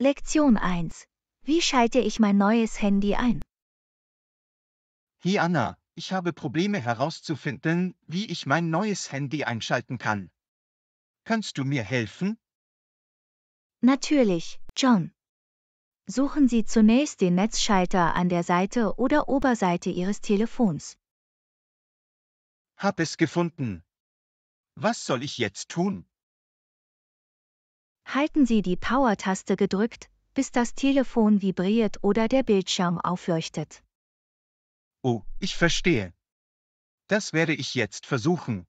Lektion 1. Wie schalte ich mein neues Handy ein? Hey Anna, ich habe Probleme herauszufinden, wie ich mein neues Handy einschalten kann. Kannst du mir helfen? Natürlich, John. Suchen Sie zunächst den Netzschalter an der Seite oder Oberseite Ihres Telefons. Hab es gefunden. Was soll ich jetzt tun? Halten Sie die Power-Taste gedrückt, bis das Telefon vibriert oder der Bildschirm aufleuchtet. Oh, ich verstehe. Das werde ich jetzt versuchen.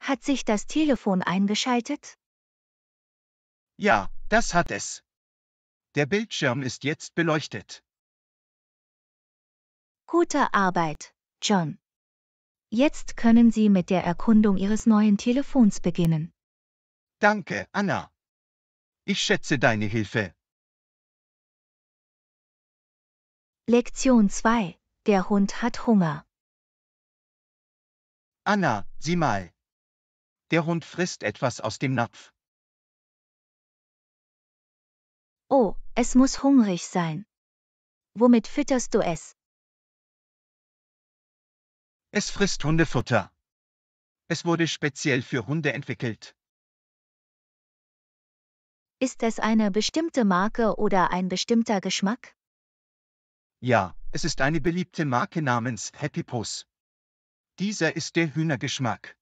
Hat sich das Telefon eingeschaltet? Ja, das hat es. Der Bildschirm ist jetzt beleuchtet. Gute Arbeit, John. Jetzt können Sie mit der Erkundung Ihres neuen Telefons beginnen. Danke, Anna. Ich schätze deine Hilfe. Lektion 2. Der Hund hat Hunger. Anna, sieh mal. Der Hund frisst etwas aus dem Napf. Oh, es muss hungrig sein. Womit fütterst du es? Es frisst Hundefutter. Es wurde speziell für Hunde entwickelt. Ist es eine bestimmte Marke oder ein bestimmter Geschmack? Ja, es ist eine beliebte Marke namens Happy Puss. Dieser ist der Hühnergeschmack.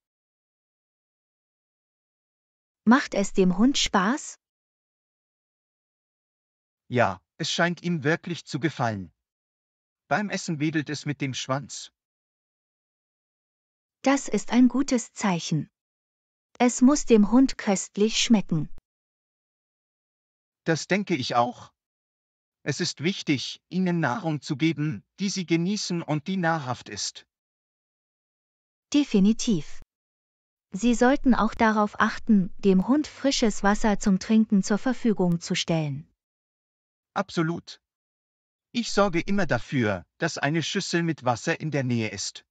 Macht es dem Hund Spaß? Ja, es scheint ihm wirklich zu gefallen. Beim Essen wedelt es mit dem Schwanz. Das ist ein gutes Zeichen. Es muss dem Hund köstlich schmecken. Das denke ich auch. Es ist wichtig, ihnen Nahrung zu geben, die sie genießen und die nahrhaft ist. Definitiv. Sie sollten auch darauf achten, dem Hund frisches Wasser zum Trinken zur Verfügung zu stellen. Absolut. Ich sorge immer dafür, dass eine Schüssel mit Wasser in der Nähe ist.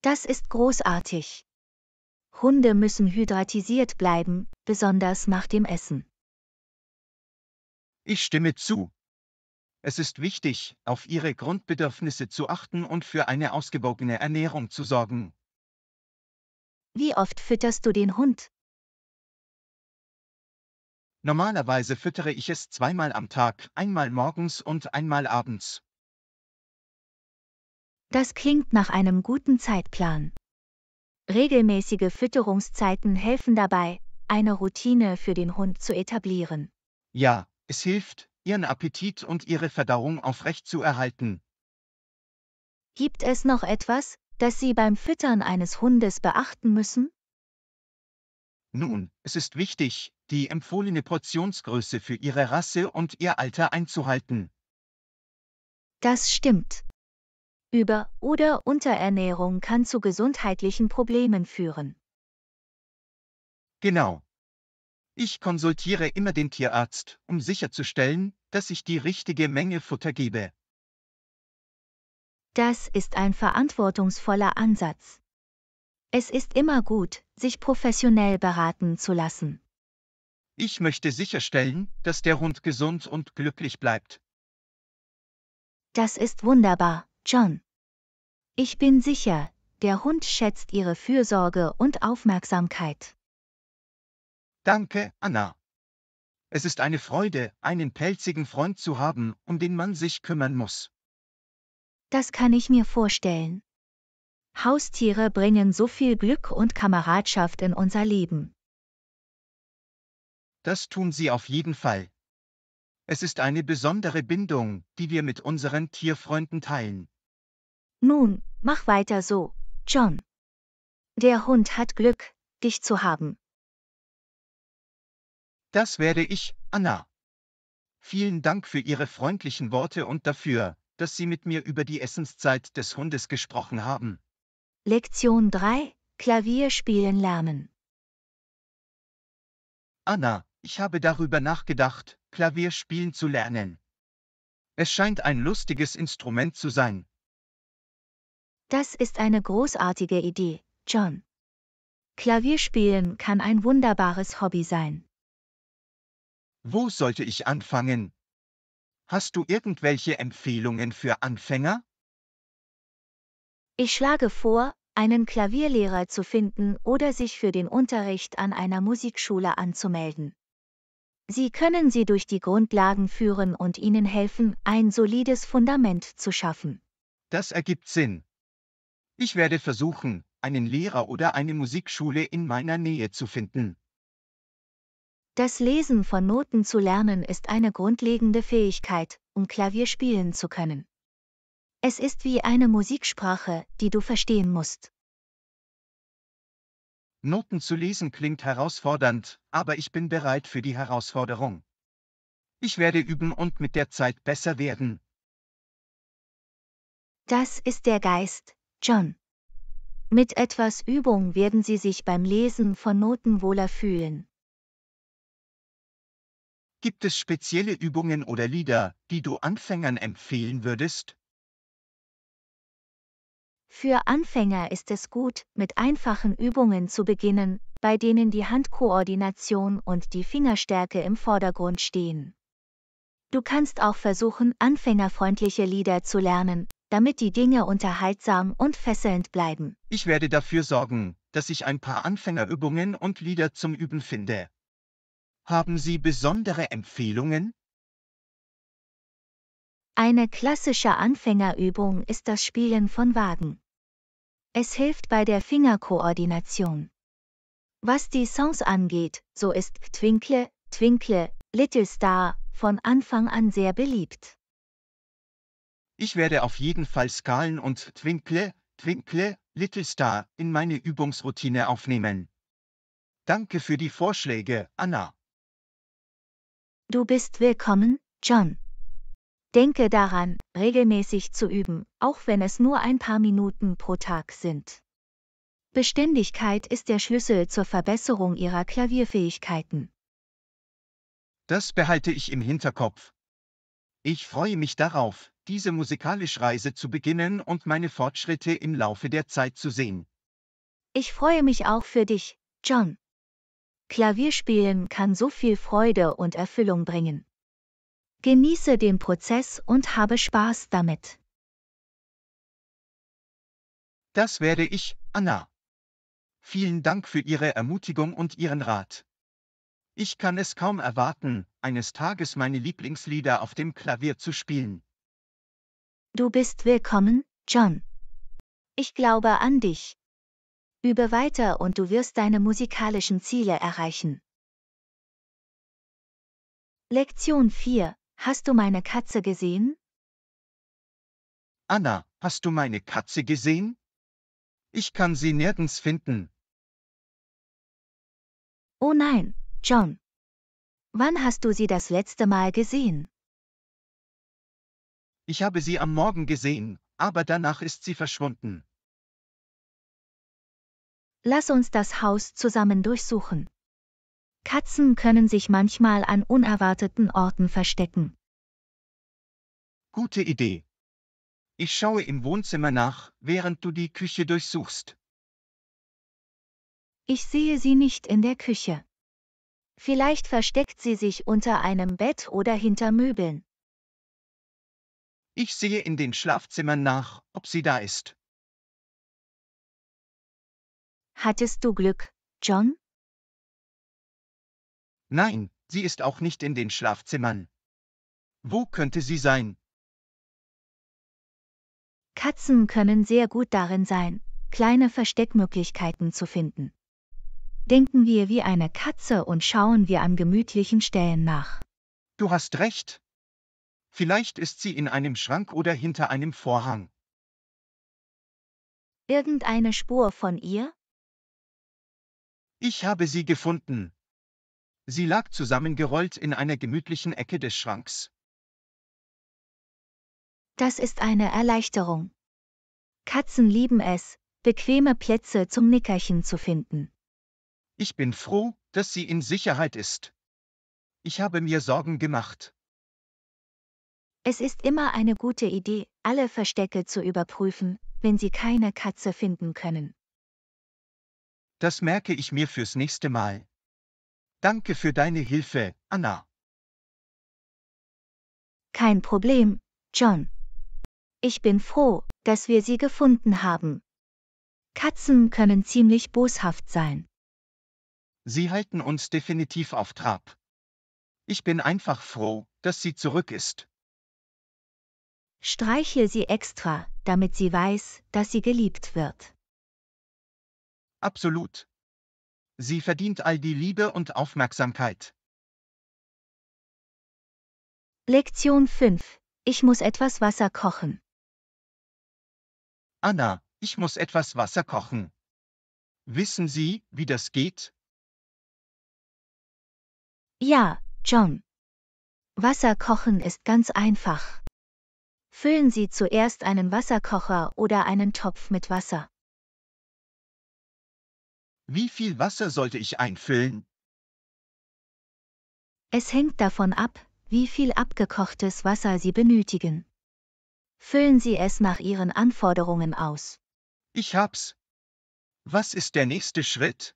Das ist großartig. Hunde müssen hydratisiert bleiben, besonders nach dem Essen. Ich stimme zu. Es ist wichtig, auf ihre Grundbedürfnisse zu achten und für eine ausgewogene Ernährung zu sorgen. Wie oft fütterst du den Hund? Normalerweise füttere ich es zweimal am Tag, einmal morgens und einmal abends. Das klingt nach einem guten Zeitplan. Regelmäßige Fütterungszeiten helfen dabei, eine Routine für den Hund zu etablieren. Ja, es hilft, ihren Appetit und ihre Verdauung aufrecht zu erhalten. Gibt es noch etwas, das Sie beim Füttern eines Hundes beachten müssen? Nun, es ist wichtig, die empfohlene Portionsgröße für Ihre Rasse und Ihr Alter einzuhalten. Das stimmt. Über- oder Unterernährung kann zu gesundheitlichen Problemen führen. Genau. Ich konsultiere immer den Tierarzt, um sicherzustellen, dass ich die richtige Menge Futter gebe. Das ist ein verantwortungsvoller Ansatz. Es ist immer gut, sich professionell beraten zu lassen. Ich möchte sicherstellen, dass der Hund gesund und glücklich bleibt. Das ist wunderbar, John. Ich bin sicher, der Hund schätzt Ihre Fürsorge und Aufmerksamkeit. Danke, Anna. Es ist eine Freude, einen pelzigen Freund zu haben, um den man sich kümmern muss. Das kann ich mir vorstellen. Haustiere bringen so viel Glück und Kameradschaft in unser Leben. Das tun sie auf jeden Fall. Es ist eine besondere Bindung, die wir mit unseren Tierfreunden teilen. Nun, mach weiter so, John. Der Hund hat Glück, dich zu haben. Das werde ich, Anna. Vielen Dank für Ihre freundlichen Worte und dafür, dass Sie mit mir über die Essenszeit des Hundes gesprochen haben. Lektion 3 Klavierspielen lernen. Anna, ich habe darüber nachgedacht, Klavierspielen zu lernen. Es scheint ein lustiges Instrument zu sein. Das ist eine großartige Idee, John. Klavierspielen kann ein wunderbares Hobby sein. Wo sollte ich anfangen? Hast du irgendwelche Empfehlungen für Anfänger? Ich schlage vor, einen Klavierlehrer zu finden oder sich für den Unterricht an einer Musikschule anzumelden. Sie können Sie durch die Grundlagen führen und Ihnen helfen, ein solides Fundament zu schaffen. Das ergibt Sinn. Ich werde versuchen, einen Lehrer oder eine Musikschule in meiner Nähe zu finden. Das Lesen von Noten zu lernen ist eine grundlegende Fähigkeit, um Klavier spielen zu können. Es ist wie eine Musiksprache, die du verstehen musst. Noten zu lesen klingt herausfordernd, aber ich bin bereit für die Herausforderung. Ich werde üben und mit der Zeit besser werden. Das ist der Geist, John. Mit etwas Übung werden Sie sich beim Lesen von Noten wohler fühlen. Gibt es spezielle Übungen oder Lieder, die du Anfängern empfehlen würdest? Für Anfänger ist es gut, mit einfachen Übungen zu beginnen, bei denen die Handkoordination und die Fingerstärke im Vordergrund stehen. Du kannst auch versuchen, anfängerfreundliche Lieder zu lernen, damit die Dinge unterhaltsam und fesselnd bleiben. Ich werde dafür sorgen, dass ich ein paar Anfängerübungen und Lieder zum Üben finde. Haben Sie besondere Empfehlungen? Eine klassische Anfängerübung ist das Spielen von Wagen. Es hilft bei der Fingerkoordination. Was die Songs angeht, so ist Twinkle, Twinkle, Little Star von Anfang an sehr beliebt. Ich werde auf jeden Fall Skalen und Twinkle, Twinkle, Little Star in meine Übungsroutine aufnehmen. Danke für die Vorschläge, Anna. Du bist willkommen, John. Denke daran, regelmäßig zu üben, auch wenn es nur ein paar Minuten pro Tag sind. Beständigkeit ist der Schlüssel zur Verbesserung ihrer Klavierfähigkeiten. Das behalte ich im Hinterkopf. Ich freue mich darauf, diese musikalische Reise zu beginnen und meine Fortschritte im Laufe der Zeit zu sehen. Ich freue mich auch für dich, John. Klavierspielen kann so viel Freude und Erfüllung bringen. Genieße den Prozess und habe Spaß damit. Das werde ich, Anna. Vielen Dank für Ihre Ermutigung und Ihren Rat. Ich kann es kaum erwarten, eines Tages meine Lieblingslieder auf dem Klavier zu spielen. Du bist willkommen, John. Ich glaube an dich. Übe weiter und du wirst deine musikalischen Ziele erreichen. Lektion 4. Hast du meine Katze gesehen? Anna, hast du meine Katze gesehen? Ich kann sie nirgends finden. Oh nein, John. Wann hast du sie das letzte Mal gesehen? Ich habe sie am Morgen gesehen, aber danach ist sie verschwunden lass uns das Haus zusammen durchsuchen. Katzen können sich manchmal an unerwarteten Orten verstecken. Gute Idee. Ich schaue im Wohnzimmer nach, während du die Küche durchsuchst. Ich sehe sie nicht in der Küche. Vielleicht versteckt sie sich unter einem Bett oder hinter Möbeln. Ich sehe in den Schlafzimmern nach, ob sie da ist. Hattest du Glück, John? Nein, sie ist auch nicht in den Schlafzimmern. Wo könnte sie sein? Katzen können sehr gut darin sein, kleine Versteckmöglichkeiten zu finden. Denken wir wie eine Katze und schauen wir an gemütlichen Stellen nach. Du hast recht. Vielleicht ist sie in einem Schrank oder hinter einem Vorhang. Irgendeine Spur von ihr? Ich habe sie gefunden. Sie lag zusammengerollt in einer gemütlichen Ecke des Schranks. Das ist eine Erleichterung. Katzen lieben es, bequeme Plätze zum Nickerchen zu finden. Ich bin froh, dass sie in Sicherheit ist. Ich habe mir Sorgen gemacht. Es ist immer eine gute Idee, alle Verstecke zu überprüfen, wenn Sie keine Katze finden können. Das merke ich mir fürs nächste Mal. Danke für deine Hilfe, Anna. Kein Problem, John. Ich bin froh, dass wir sie gefunden haben. Katzen können ziemlich boshaft sein. Sie halten uns definitiv auf Trab. Ich bin einfach froh, dass sie zurück ist. Streichel sie extra, damit sie weiß, dass sie geliebt wird. Absolut. Sie verdient all die Liebe und Aufmerksamkeit. Lektion 5. Ich muss etwas Wasser kochen. Anna, ich muss etwas Wasser kochen. Wissen Sie, wie das geht? Ja, John. Wasser kochen ist ganz einfach. Füllen Sie zuerst einen Wasserkocher oder einen Topf mit Wasser. Wie viel Wasser sollte ich einfüllen? Es hängt davon ab, wie viel abgekochtes Wasser Sie benötigen. Füllen Sie es nach Ihren Anforderungen aus. Ich hab's. Was ist der nächste Schritt?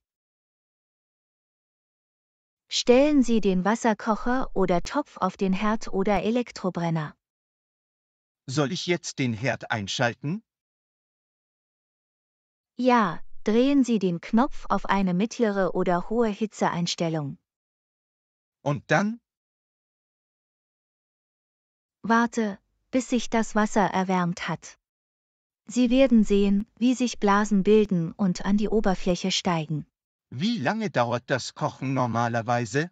Stellen Sie den Wasserkocher oder Topf auf den Herd oder Elektrobrenner. Soll ich jetzt den Herd einschalten? Ja, drehen Sie den Knopf auf eine mittlere oder hohe Hitzeeinstellung. Und dann? Warte, bis sich das Wasser erwärmt hat. Sie werden sehen, wie sich Blasen bilden und an die Oberfläche steigen. Wie lange dauert das Kochen normalerweise?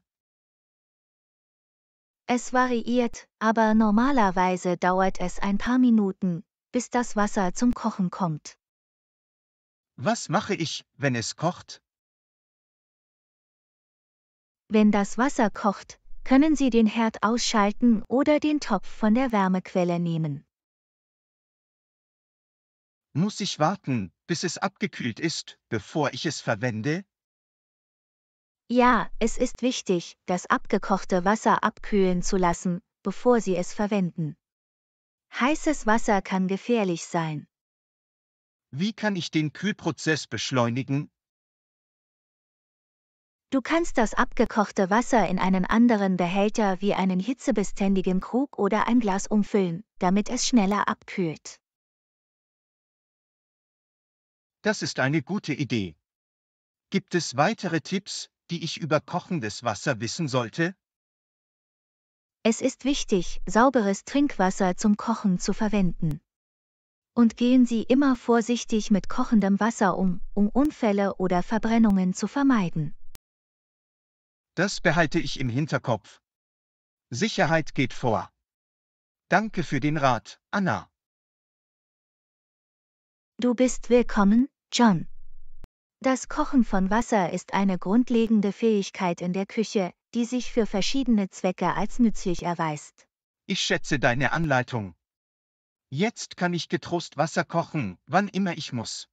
Es variiert, aber normalerweise dauert es ein paar Minuten, bis das Wasser zum Kochen kommt. Was mache ich, wenn es kocht? Wenn das Wasser kocht, können Sie den Herd ausschalten oder den Topf von der Wärmequelle nehmen. Muss ich warten, bis es abgekühlt ist, bevor ich es verwende? Ja, es ist wichtig, das abgekochte Wasser abkühlen zu lassen, bevor Sie es verwenden. Heißes Wasser kann gefährlich sein. Wie kann ich den Kühlprozess beschleunigen? Du kannst das abgekochte Wasser in einen anderen Behälter wie einen hitzebeständigen Krug oder ein Glas umfüllen, damit es schneller abkühlt. Das ist eine gute Idee. Gibt es weitere Tipps, die ich über kochendes Wasser wissen sollte? Es ist wichtig, sauberes Trinkwasser zum Kochen zu verwenden und gehen Sie immer vorsichtig mit kochendem Wasser um, um Unfälle oder Verbrennungen zu vermeiden. Das behalte ich im Hinterkopf. Sicherheit geht vor. Danke für den Rat, Anna. Du bist willkommen, John. Das Kochen von Wasser ist eine grundlegende Fähigkeit in der Küche, die sich für verschiedene Zwecke als nützlich erweist. Ich schätze deine Anleitung, Jetzt kann ich getrost Wasser kochen, wann immer ich muss.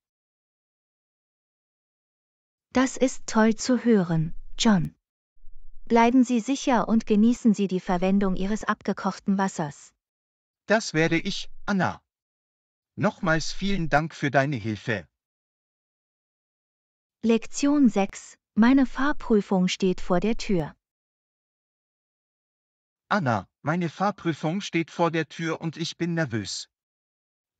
Das ist toll zu hören, John. Bleiben Sie sicher und genießen Sie die Verwendung Ihres abgekochten Wassers. Das werde ich, Anna. Nochmals vielen Dank für deine Hilfe. Lektion 6. Meine Fahrprüfung steht vor der Tür. Anna, meine Fahrprüfung steht vor der Tür und ich bin nervös.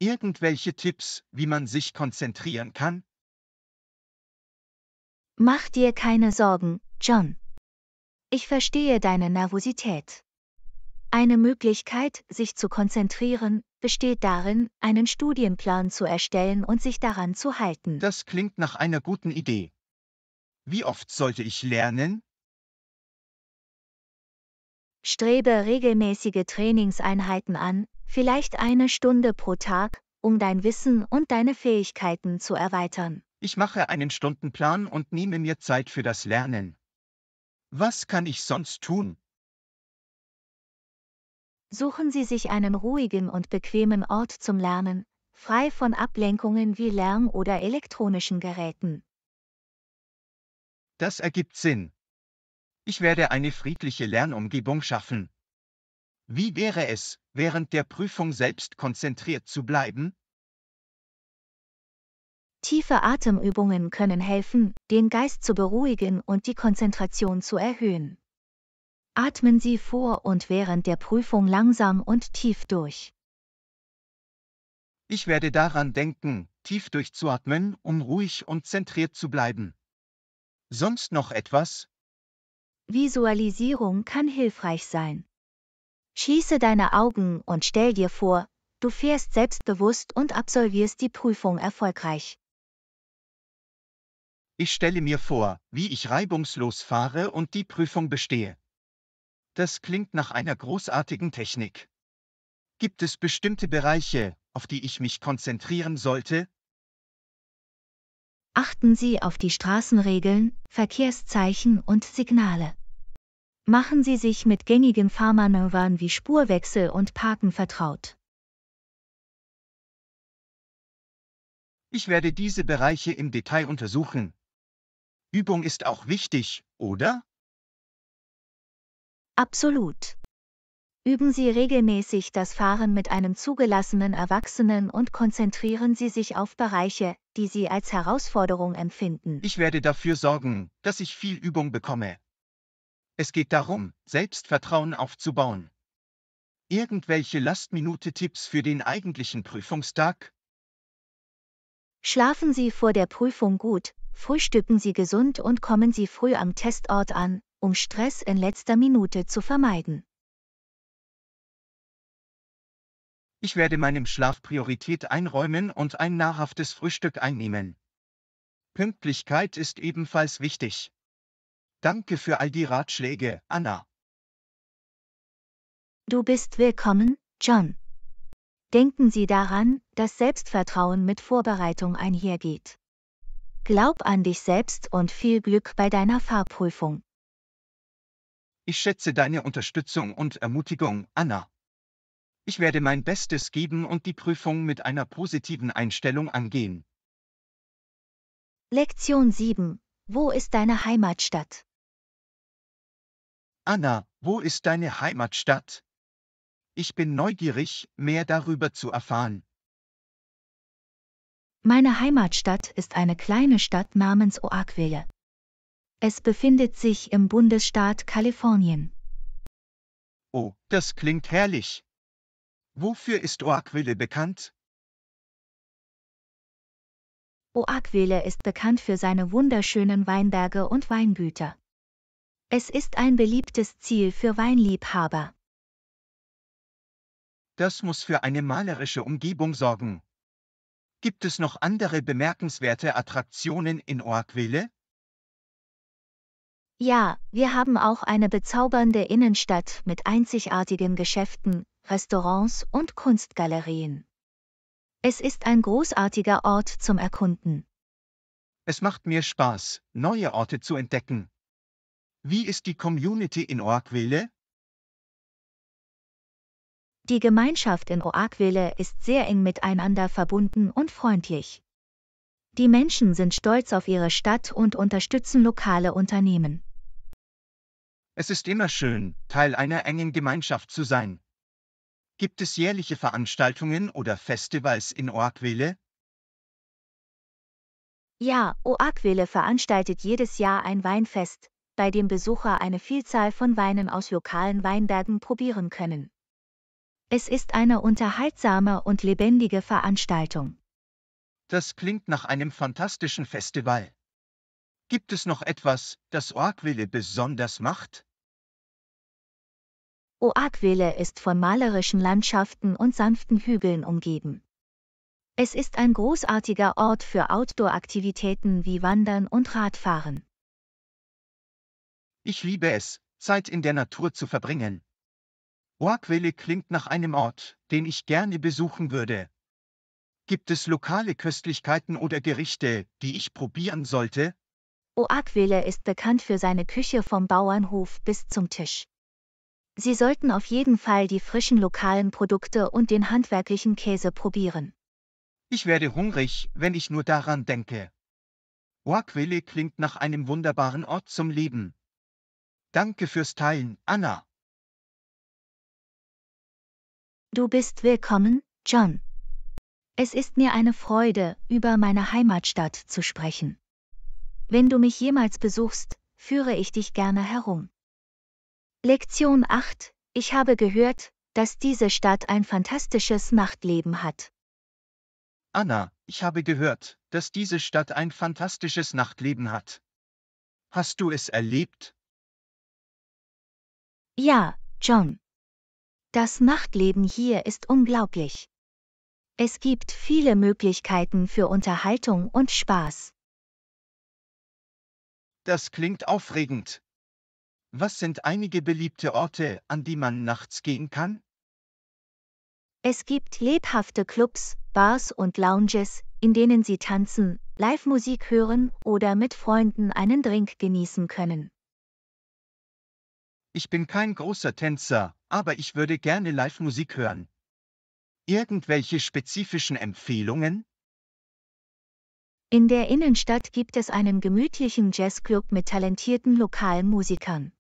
Irgendwelche Tipps, wie man sich konzentrieren kann? Mach dir keine Sorgen, John. Ich verstehe deine Nervosität. Eine Möglichkeit, sich zu konzentrieren, besteht darin, einen Studienplan zu erstellen und sich daran zu halten. Das klingt nach einer guten Idee. Wie oft sollte ich lernen? Strebe regelmäßige Trainingseinheiten an, vielleicht eine Stunde pro Tag, um dein Wissen und deine Fähigkeiten zu erweitern. Ich mache einen Stundenplan und nehme mir Zeit für das Lernen. Was kann ich sonst tun? Suchen Sie sich einen ruhigen und bequemen Ort zum Lernen, frei von Ablenkungen wie Lärm oder elektronischen Geräten. Das ergibt Sinn. Ich werde eine friedliche Lernumgebung schaffen. Wie wäre es, während der Prüfung selbst konzentriert zu bleiben? Tiefe Atemübungen können helfen, den Geist zu beruhigen und die Konzentration zu erhöhen. Atmen Sie vor und während der Prüfung langsam und tief durch. Ich werde daran denken, tief durchzuatmen, um ruhig und zentriert zu bleiben. Sonst noch etwas? Visualisierung kann hilfreich sein. Schieße deine Augen und stell dir vor, du fährst selbstbewusst und absolvierst die Prüfung erfolgreich. Ich stelle mir vor, wie ich reibungslos fahre und die Prüfung bestehe. Das klingt nach einer großartigen Technik. Gibt es bestimmte Bereiche, auf die ich mich konzentrieren sollte? Achten Sie auf die Straßenregeln, Verkehrszeichen und Signale machen Sie sich mit gängigen Fahrmanövern wie Spurwechsel und Parken vertraut. Ich werde diese Bereiche im Detail untersuchen. Übung ist auch wichtig, oder? Absolut. Üben Sie regelmäßig das Fahren mit einem zugelassenen Erwachsenen und konzentrieren Sie sich auf Bereiche, die Sie als Herausforderung empfinden. Ich werde dafür sorgen, dass ich viel Übung bekomme. Es geht darum, Selbstvertrauen aufzubauen. Irgendwelche Lastminute-Tipps für den eigentlichen Prüfungstag? Schlafen Sie vor der Prüfung gut, frühstücken Sie gesund und kommen Sie früh am Testort an, um Stress in letzter Minute zu vermeiden. Ich werde meinem Schlaf Priorität einräumen und ein nahrhaftes Frühstück einnehmen. Pünktlichkeit ist ebenfalls wichtig. Danke für all die Ratschläge, Anna. Du bist willkommen, John. Denken Sie daran, dass Selbstvertrauen mit Vorbereitung einhergeht. Glaub an dich selbst und viel Glück bei deiner Fahrprüfung. Ich schätze deine Unterstützung und Ermutigung, Anna. Ich werde mein Bestes geben und die Prüfung mit einer positiven Einstellung angehen. Lektion 7. Wo ist deine Heimatstadt? Anna, wo ist deine Heimatstadt? Ich bin neugierig, mehr darüber zu erfahren. Meine Heimatstadt ist eine kleine Stadt namens Oakville. Es befindet sich im Bundesstaat Kalifornien. Oh, das klingt herrlich. Wofür ist Oakville bekannt? Oakville ist bekannt für seine wunderschönen Weinberge und Weingüter. Es ist ein beliebtes Ziel für Weinliebhaber. Das muss für eine malerische Umgebung sorgen. Gibt es noch andere bemerkenswerte Attraktionen in Oakwille? Ja, wir haben auch eine bezaubernde Innenstadt mit einzigartigen Geschäften, Restaurants und Kunstgalerien. Es ist ein großartiger Ort zum Erkunden. Es macht mir Spaß, neue Orte zu entdecken. Wie ist die Community in Oakwele? Die Gemeinschaft in Oakwele ist sehr eng miteinander verbunden und freundlich. Die Menschen sind stolz auf ihre Stadt und unterstützen lokale Unternehmen. Es ist immer schön, Teil einer engen Gemeinschaft zu sein. Gibt es jährliche Veranstaltungen oder Festivals in Oakwele? Ja, Oakwele veranstaltet jedes Jahr ein Weinfest, bei dem Besucher eine Vielzahl von Weinen aus lokalen Weinbergen probieren können. Es ist eine unterhaltsame und lebendige Veranstaltung. Das klingt nach einem fantastischen Festival. Gibt es noch etwas, das Oakville besonders macht? Oakville ist von malerischen Landschaften und sanften Hügeln umgeben. Es ist ein großartiger Ort für Outdoor-Aktivitäten wie Wandern und Radfahren. Ich liebe es, Zeit in der Natur zu verbringen. Oakville klingt nach einem Ort, den ich gerne besuchen würde. Gibt es lokale Köstlichkeiten oder Gerichte, die ich probieren sollte? Oakville ist bekannt für seine Küche vom Bauernhof bis zum Tisch. Sie sollten auf jeden Fall die frischen lokalen Produkte und den handwerklichen Käse probieren. Ich werde hungrig, wenn ich nur daran denke. Oakville klingt nach einem wunderbaren Ort zum Leben. Danke fürs Teilen, Anna. Du bist willkommen, John. Es ist mir eine Freude, über meine Heimatstadt zu sprechen. Wenn du mich jemals besuchst, führe ich dich gerne herum. Lektion 8. Ich habe gehört, dass diese Stadt ein fantastisches Nachtleben hat. Anna, ich habe gehört, dass diese Stadt ein fantastisches Nachtleben hat. Hast du es erlebt? Ja, John. Das Nachtleben hier ist unglaublich. Es gibt viele Möglichkeiten für Unterhaltung und Spaß. Das klingt aufregend. Was sind einige beliebte Orte, an die man nachts gehen kann? Es gibt lebhafte Clubs, Bars und Lounges, in denen Sie tanzen, Live-Musik hören oder mit Freunden einen Drink genießen können. Ich bin kein großer Tänzer, aber ich würde gerne Live-Musik hören. Irgendwelche spezifischen Empfehlungen? In der Innenstadt gibt es einen gemütlichen Jazzclub mit talentierten lokalen Musikern.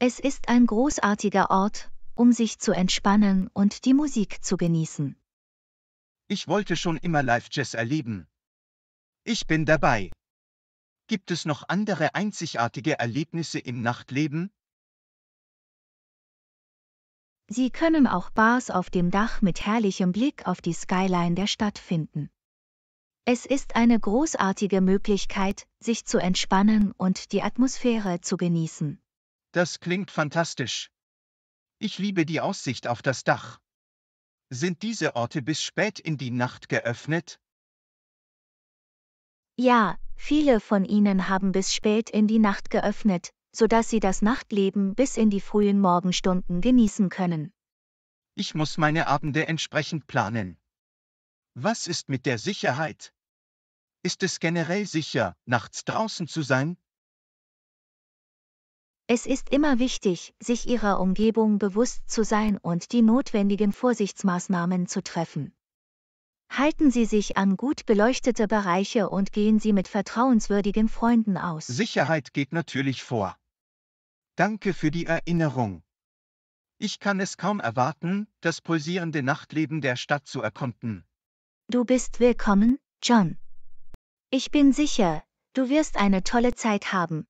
Es ist ein großartiger Ort, um sich zu entspannen und die Musik zu genießen. Ich wollte schon immer Live-Jazz erleben. Ich bin dabei. Gibt es noch andere einzigartige Erlebnisse im Nachtleben? Sie können auch Bars auf dem Dach mit herrlichem Blick auf die Skyline der Stadt finden. Es ist eine großartige Möglichkeit, sich zu entspannen und die Atmosphäre zu genießen. Das klingt fantastisch. Ich liebe die Aussicht auf das Dach. Sind diese Orte bis spät in die Nacht geöffnet? Ja, viele von ihnen haben bis spät in die Nacht geöffnet, sodass sie das Nachtleben bis in die frühen Morgenstunden genießen können. Ich muss meine Abende entsprechend planen. Was ist mit der Sicherheit? Ist es generell sicher, nachts draußen zu sein? Es ist immer wichtig, sich ihrer Umgebung bewusst zu sein und die notwendigen Vorsichtsmaßnahmen zu treffen. Halten Sie sich an gut beleuchtete Bereiche und gehen Sie mit vertrauenswürdigen Freunden aus. Sicherheit geht natürlich vor. Danke für die Erinnerung. Ich kann es kaum erwarten, das pulsierende Nachtleben der Stadt zu erkunden. Du bist willkommen, John. Ich bin sicher, du wirst eine tolle Zeit haben.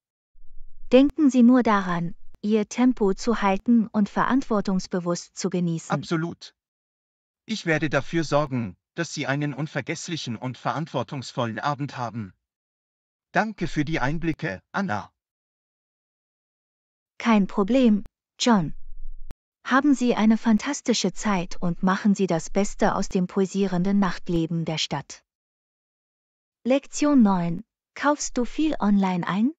Denken Sie nur daran, Ihr Tempo zu halten und verantwortungsbewusst zu genießen. Absolut. Ich werde dafür sorgen, dass Sie einen unvergesslichen und verantwortungsvollen Abend haben. Danke für die Einblicke, Anna. Kein Problem, John. Haben Sie eine fantastische Zeit und machen Sie das Beste aus dem pulsierenden Nachtleben der Stadt. Lektion 9. Kaufst du viel online ein?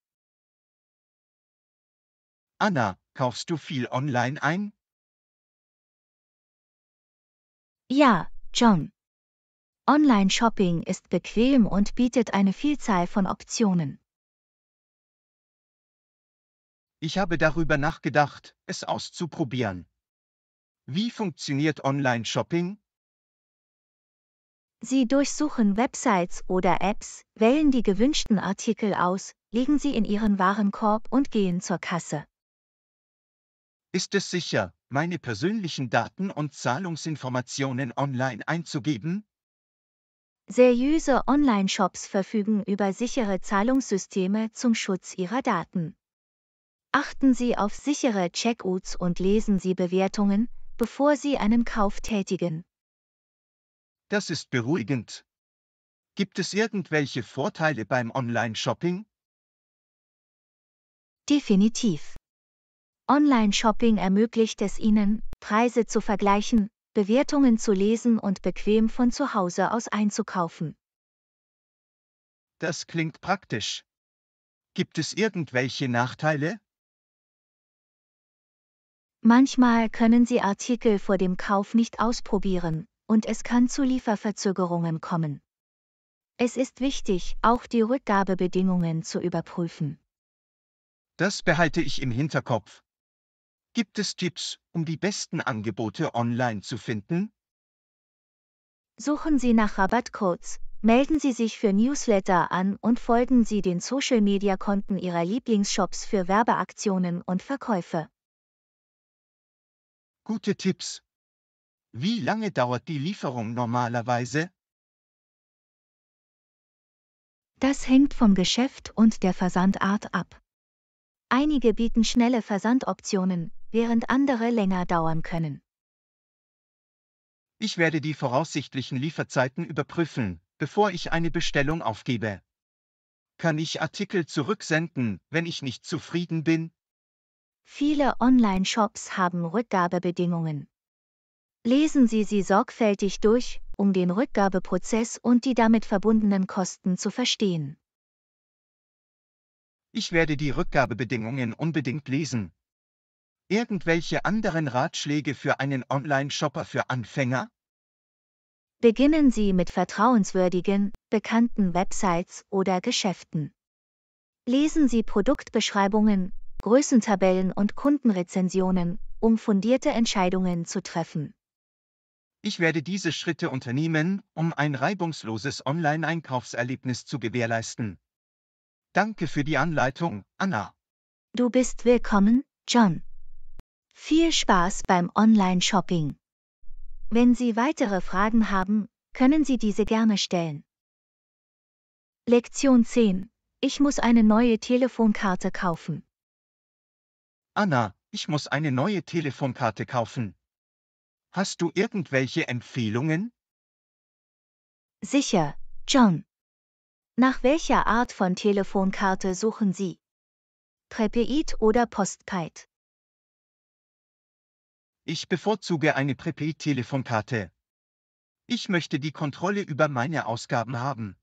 Anna, kaufst du viel online ein? Ja, John. Online-Shopping ist bequem und bietet eine Vielzahl von Optionen. Ich habe darüber nachgedacht, es auszuprobieren. Wie funktioniert Online-Shopping? Sie durchsuchen Websites oder Apps, wählen die gewünschten Artikel aus, legen sie in Ihren Warenkorb und gehen zur Kasse. Ist es sicher, meine persönlichen Daten und Zahlungsinformationen online einzugeben? Seriöse Online-Shops verfügen über sichere Zahlungssysteme zum Schutz Ihrer Daten. Achten Sie auf sichere Checkouts und lesen Sie Bewertungen, bevor Sie einen Kauf tätigen. Das ist beruhigend. Gibt es irgendwelche Vorteile beim Online-Shopping? Definitiv. Online-Shopping ermöglicht es Ihnen, Preise zu vergleichen, Bewertungen zu lesen und bequem von zu Hause aus einzukaufen. Das klingt praktisch. Gibt es irgendwelche Nachteile? Manchmal können Sie Artikel vor dem Kauf nicht ausprobieren, und es kann zu Lieferverzögerungen kommen. Es ist wichtig, auch die Rückgabebedingungen zu überprüfen. Das behalte ich im Hinterkopf. Gibt es Tipps, um die besten Angebote online zu finden? Suchen Sie nach Rabattcodes, melden Sie sich für Newsletter an und folgen Sie den Social-Media-Konten Ihrer Lieblingsshops für Werbeaktionen und Verkäufe. Gute Tipps. Wie lange dauert die Lieferung normalerweise? Das hängt vom Geschäft und der Versandart ab. Einige bieten schnelle Versandoptionen, während andere länger dauern können. Ich werde die voraussichtlichen Lieferzeiten überprüfen, bevor ich eine Bestellung aufgebe. Kann ich Artikel zurücksenden, wenn ich nicht zufrieden bin? Viele Online-Shops haben Rückgabebedingungen. Lesen Sie sie sorgfältig durch, um den Rückgabeprozess und die damit verbundenen Kosten zu verstehen. Ich werde die Rückgabebedingungen unbedingt lesen, Irgendwelche anderen Ratschläge für einen Online-Shopper für Anfänger? Beginnen Sie mit vertrauenswürdigen, bekannten Websites oder Geschäften. Lesen Sie Produktbeschreibungen, Größentabellen und Kundenrezensionen, um fundierte Entscheidungen zu treffen. Ich werde diese Schritte unternehmen, um ein reibungsloses Online-Einkaufserlebnis zu gewährleisten. Danke für die Anleitung, Anna. Du bist willkommen, John. Viel Spaß beim Online-Shopping. Wenn Sie weitere Fragen haben, können Sie diese gerne stellen. Lektion 10. Ich muss eine neue Telefonkarte kaufen. Anna, ich muss eine neue Telefonkarte kaufen. Hast du irgendwelche Empfehlungen? Sicher, John. Nach welcher Art von Telefonkarte suchen Sie? Prepaid oder Postpaid? Ich bevorzuge eine Prepaid-Telefonkarte. Ich möchte die Kontrolle über meine Ausgaben haben.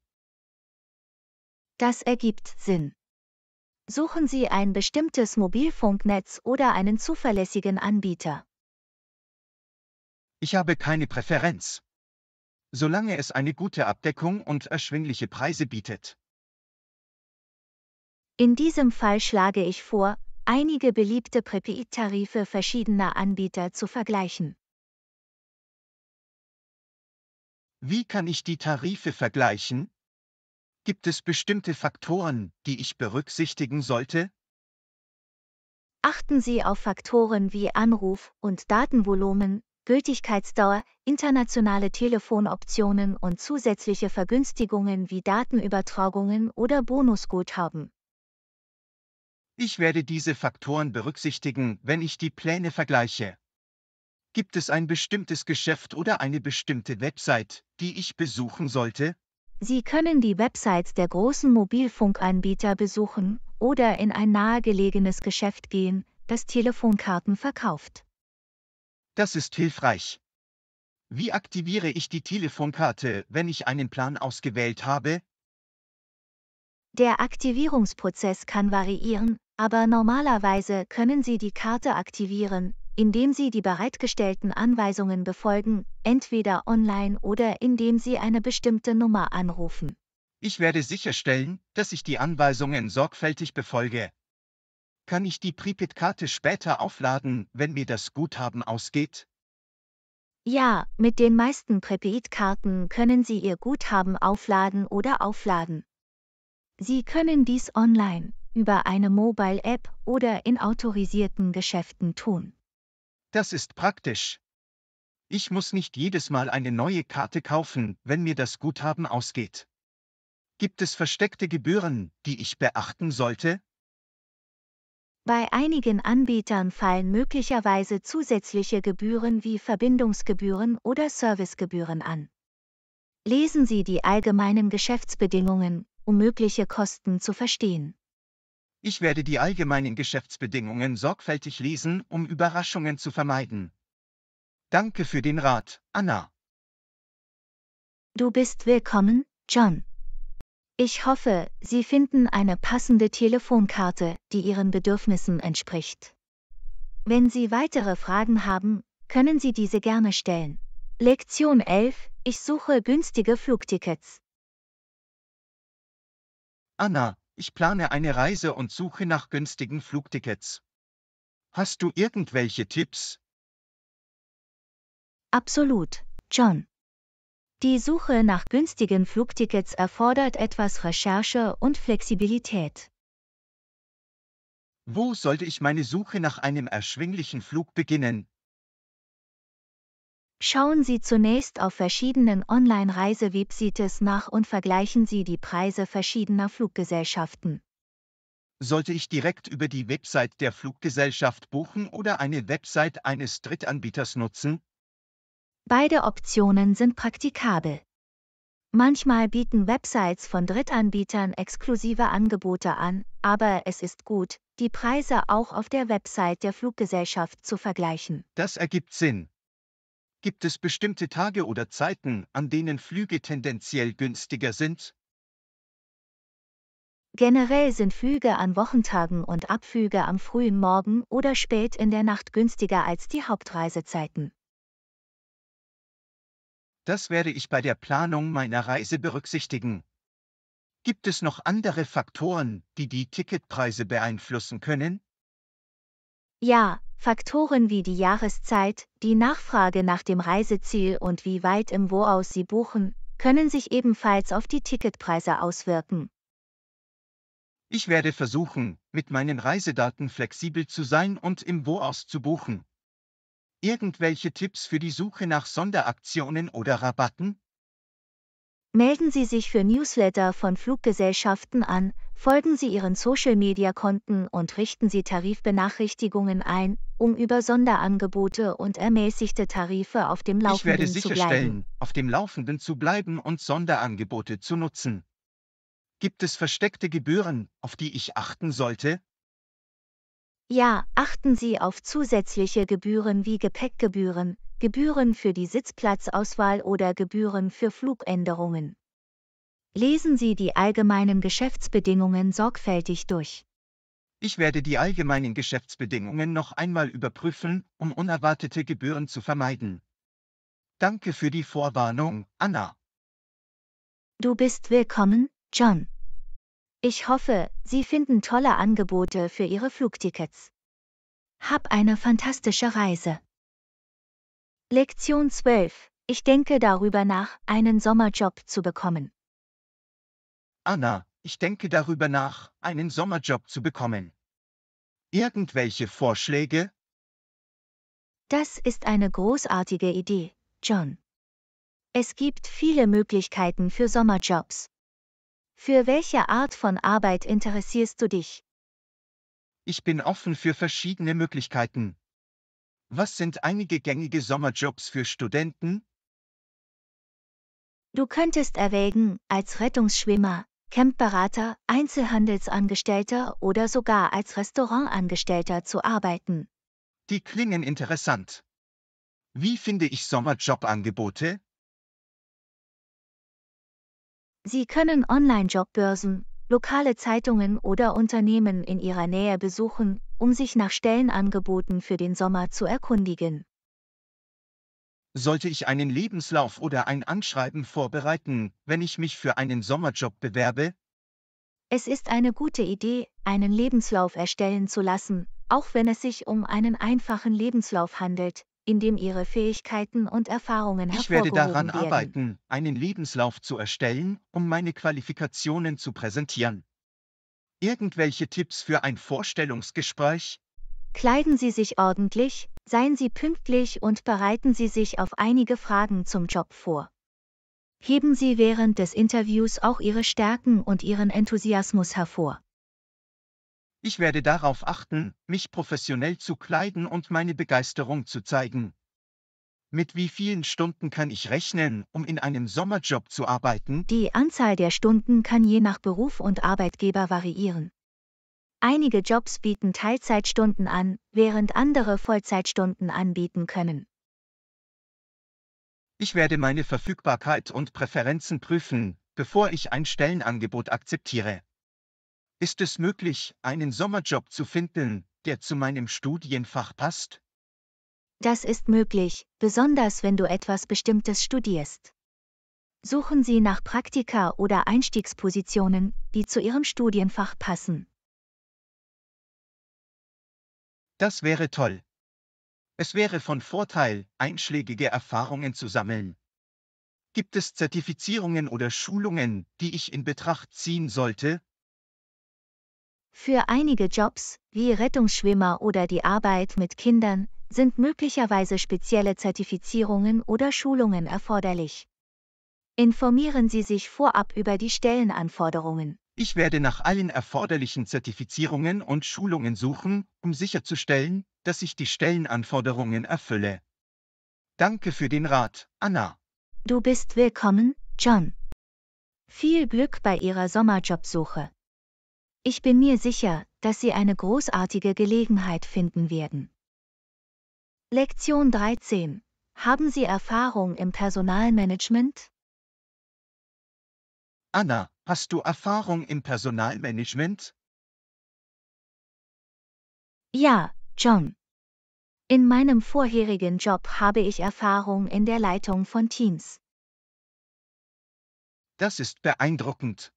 Das ergibt Sinn. Suchen Sie ein bestimmtes Mobilfunknetz oder einen zuverlässigen Anbieter. Ich habe keine Präferenz. Solange es eine gute Abdeckung und erschwingliche Preise bietet. In diesem Fall schlage ich vor, einige beliebte Prepaid-Tarife verschiedener Anbieter zu vergleichen. Wie kann ich die Tarife vergleichen? Gibt es bestimmte Faktoren, die ich berücksichtigen sollte? Achten Sie auf Faktoren wie Anruf- und Datenvolumen, Gültigkeitsdauer, internationale Telefonoptionen und zusätzliche Vergünstigungen wie Datenübertragungen oder Bonusguthaben. Ich werde diese Faktoren berücksichtigen, wenn ich die Pläne vergleiche. Gibt es ein bestimmtes Geschäft oder eine bestimmte Website, die ich besuchen sollte? Sie können die Websites der großen Mobilfunkanbieter besuchen oder in ein nahegelegenes Geschäft gehen, das Telefonkarten verkauft. Das ist hilfreich. Wie aktiviere ich die Telefonkarte, wenn ich einen Plan ausgewählt habe? Der Aktivierungsprozess kann variieren, aber normalerweise können Sie die Karte aktivieren, indem Sie die bereitgestellten Anweisungen befolgen, entweder online oder indem Sie eine bestimmte Nummer anrufen. Ich werde sicherstellen, dass ich die Anweisungen sorgfältig befolge. Kann ich die Prepaid-Karte später aufladen, wenn mir das Guthaben ausgeht? Ja, mit den meisten Prepaid-Karten können Sie Ihr Guthaben aufladen oder aufladen. Sie können dies online, über eine Mobile-App oder in autorisierten Geschäften tun. Das ist praktisch. Ich muss nicht jedes Mal eine neue Karte kaufen, wenn mir das Guthaben ausgeht. Gibt es versteckte Gebühren, die ich beachten sollte? Bei einigen Anbietern fallen möglicherweise zusätzliche Gebühren wie Verbindungsgebühren oder Servicegebühren an. Lesen Sie die allgemeinen Geschäftsbedingungen, um mögliche Kosten zu verstehen. Ich werde die allgemeinen Geschäftsbedingungen sorgfältig lesen, um Überraschungen zu vermeiden. Danke für den Rat, Anna. Du bist willkommen, John. Ich hoffe, Sie finden eine passende Telefonkarte, die Ihren Bedürfnissen entspricht. Wenn Sie weitere Fragen haben, können Sie diese gerne stellen. Lektion 11. Ich suche günstige Flugtickets. Anna, ich plane eine Reise und suche nach günstigen Flugtickets. Hast du irgendwelche Tipps? Absolut, John. Die Suche nach günstigen Flugtickets erfordert etwas Recherche und Flexibilität. Wo sollte ich meine Suche nach einem erschwinglichen Flug beginnen? Schauen Sie zunächst auf verschiedenen Online-Reise-Websites nach und vergleichen Sie die Preise verschiedener Fluggesellschaften. Sollte ich direkt über die Website der Fluggesellschaft buchen oder eine Website eines Drittanbieters nutzen? Beide Optionen sind praktikabel. Manchmal bieten Websites von Drittanbietern exklusive Angebote an, aber es ist gut, die Preise auch auf der Website der Fluggesellschaft zu vergleichen. Das ergibt Sinn. Gibt es bestimmte Tage oder Zeiten, an denen Flüge tendenziell günstiger sind? Generell sind Flüge an Wochentagen und Abflüge am frühen Morgen oder spät in der Nacht günstiger als die Hauptreisezeiten. Das werde ich bei der Planung meiner Reise berücksichtigen. Gibt es noch andere Faktoren, die die Ticketpreise beeinflussen können? Ja, Faktoren wie die Jahreszeit, die Nachfrage nach dem Reiseziel und wie weit im Voraus sie buchen, können sich ebenfalls auf die Ticketpreise auswirken. Ich werde versuchen, mit meinen Reisedaten flexibel zu sein und im Voraus zu buchen. Irgendwelche Tipps für die Suche nach Sonderaktionen oder Rabatten? Melden Sie sich für Newsletter von Fluggesellschaften an, folgen Sie Ihren Social-Media-Konten und richten Sie Tarifbenachrichtigungen ein, um über Sonderangebote und ermäßigte Tarife auf dem Laufenden zu bleiben. Ich werde sicherstellen, auf dem Laufenden zu bleiben und Sonderangebote zu nutzen. Gibt es versteckte Gebühren, auf die ich achten sollte? Ja, achten Sie auf zusätzliche Gebühren wie Gepäckgebühren, Gebühren für die Sitzplatzauswahl oder Gebühren für Flugänderungen. Lesen Sie die allgemeinen Geschäftsbedingungen sorgfältig durch. Ich werde die allgemeinen Geschäftsbedingungen noch einmal überprüfen, um unerwartete Gebühren zu vermeiden. Danke für die Vorwarnung, Anna. Du bist willkommen, John. Ich hoffe, Sie finden tolle Angebote für Ihre Flugtickets. Hab eine fantastische Reise. Lektion 12. Ich denke darüber nach, einen Sommerjob zu bekommen. Anna, ich denke darüber nach, einen Sommerjob zu bekommen. Irgendwelche Vorschläge? Das ist eine großartige Idee, John. Es gibt viele Möglichkeiten für Sommerjobs. Für welche Art von Arbeit interessierst du dich? Ich bin offen für verschiedene Möglichkeiten. Was sind einige gängige Sommerjobs für Studenten? Du könntest erwägen, als Rettungsschwimmer, Campberater, Einzelhandelsangestellter oder sogar als Restaurantangestellter zu arbeiten. Die klingen interessant. Wie finde ich Sommerjobangebote? Sie können Online-Jobbörsen, lokale Zeitungen oder Unternehmen in Ihrer Nähe besuchen, um sich nach Stellenangeboten für den Sommer zu erkundigen. Sollte ich einen Lebenslauf oder ein Anschreiben vorbereiten, wenn ich mich für einen Sommerjob bewerbe? Es ist eine gute Idee, einen Lebenslauf erstellen zu lassen, auch wenn es sich um einen einfachen Lebenslauf handelt, indem ihre Fähigkeiten und Erfahrungen Ich werde daran werden. arbeiten, einen Lebenslauf zu erstellen, um meine Qualifikationen zu präsentieren. Irgendwelche Tipps für ein Vorstellungsgespräch? Kleiden Sie sich ordentlich, seien Sie pünktlich und bereiten Sie sich auf einige Fragen zum Job vor. Heben Sie während des Interviews auch Ihre Stärken und Ihren Enthusiasmus hervor. Ich werde darauf achten, mich professionell zu kleiden und meine Begeisterung zu zeigen. Mit wie vielen Stunden kann ich rechnen, um in einem Sommerjob zu arbeiten? Die Anzahl der Stunden kann je nach Beruf und Arbeitgeber variieren. Einige Jobs bieten Teilzeitstunden an, während andere Vollzeitstunden anbieten können. Ich werde meine Verfügbarkeit und Präferenzen prüfen, bevor ich ein Stellenangebot akzeptiere. Ist es möglich, einen Sommerjob zu finden, der zu meinem Studienfach passt? Das ist möglich, besonders wenn du etwas Bestimmtes studierst. Suchen Sie nach Praktika oder Einstiegspositionen, die zu Ihrem Studienfach passen. Das wäre toll. Es wäre von Vorteil, einschlägige Erfahrungen zu sammeln. Gibt es Zertifizierungen oder Schulungen, die ich in Betracht ziehen sollte? Für einige Jobs, wie Rettungsschwimmer oder die Arbeit mit Kindern, sind möglicherweise spezielle Zertifizierungen oder Schulungen erforderlich. Informieren Sie sich vorab über die Stellenanforderungen. Ich werde nach allen erforderlichen Zertifizierungen und Schulungen suchen, um sicherzustellen, dass ich die Stellenanforderungen erfülle. Danke für den Rat, Anna. Du bist willkommen, John. Viel Glück bei Ihrer Sommerjobsuche. Ich bin mir sicher, dass Sie eine großartige Gelegenheit finden werden. Lektion 13. Haben Sie Erfahrung im Personalmanagement? Anna, hast du Erfahrung im Personalmanagement? Ja, John. In meinem vorherigen Job habe ich Erfahrung in der Leitung von Teams. Das ist beeindruckend.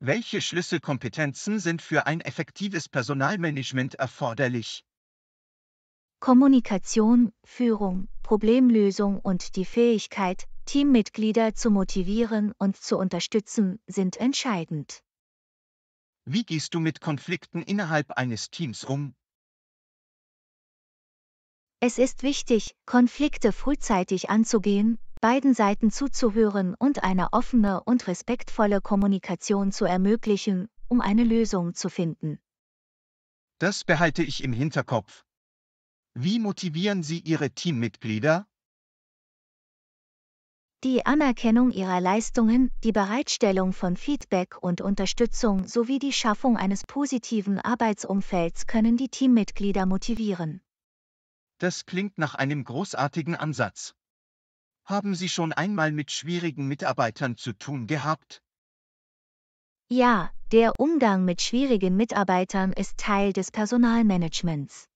Welche Schlüsselkompetenzen sind für ein effektives Personalmanagement erforderlich? Kommunikation, Führung, Problemlösung und die Fähigkeit, Teammitglieder zu motivieren und zu unterstützen, sind entscheidend. Wie gehst du mit Konflikten innerhalb eines Teams um? Es ist wichtig, Konflikte frühzeitig anzugehen beiden Seiten zuzuhören und eine offene und respektvolle Kommunikation zu ermöglichen, um eine Lösung zu finden. Das behalte ich im Hinterkopf. Wie motivieren Sie Ihre Teammitglieder? Die Anerkennung ihrer Leistungen, die Bereitstellung von Feedback und Unterstützung sowie die Schaffung eines positiven Arbeitsumfelds können die Teammitglieder motivieren. Das klingt nach einem großartigen Ansatz. Haben Sie schon einmal mit schwierigen Mitarbeitern zu tun gehabt? Ja, der Umgang mit schwierigen Mitarbeitern ist Teil des Personalmanagements.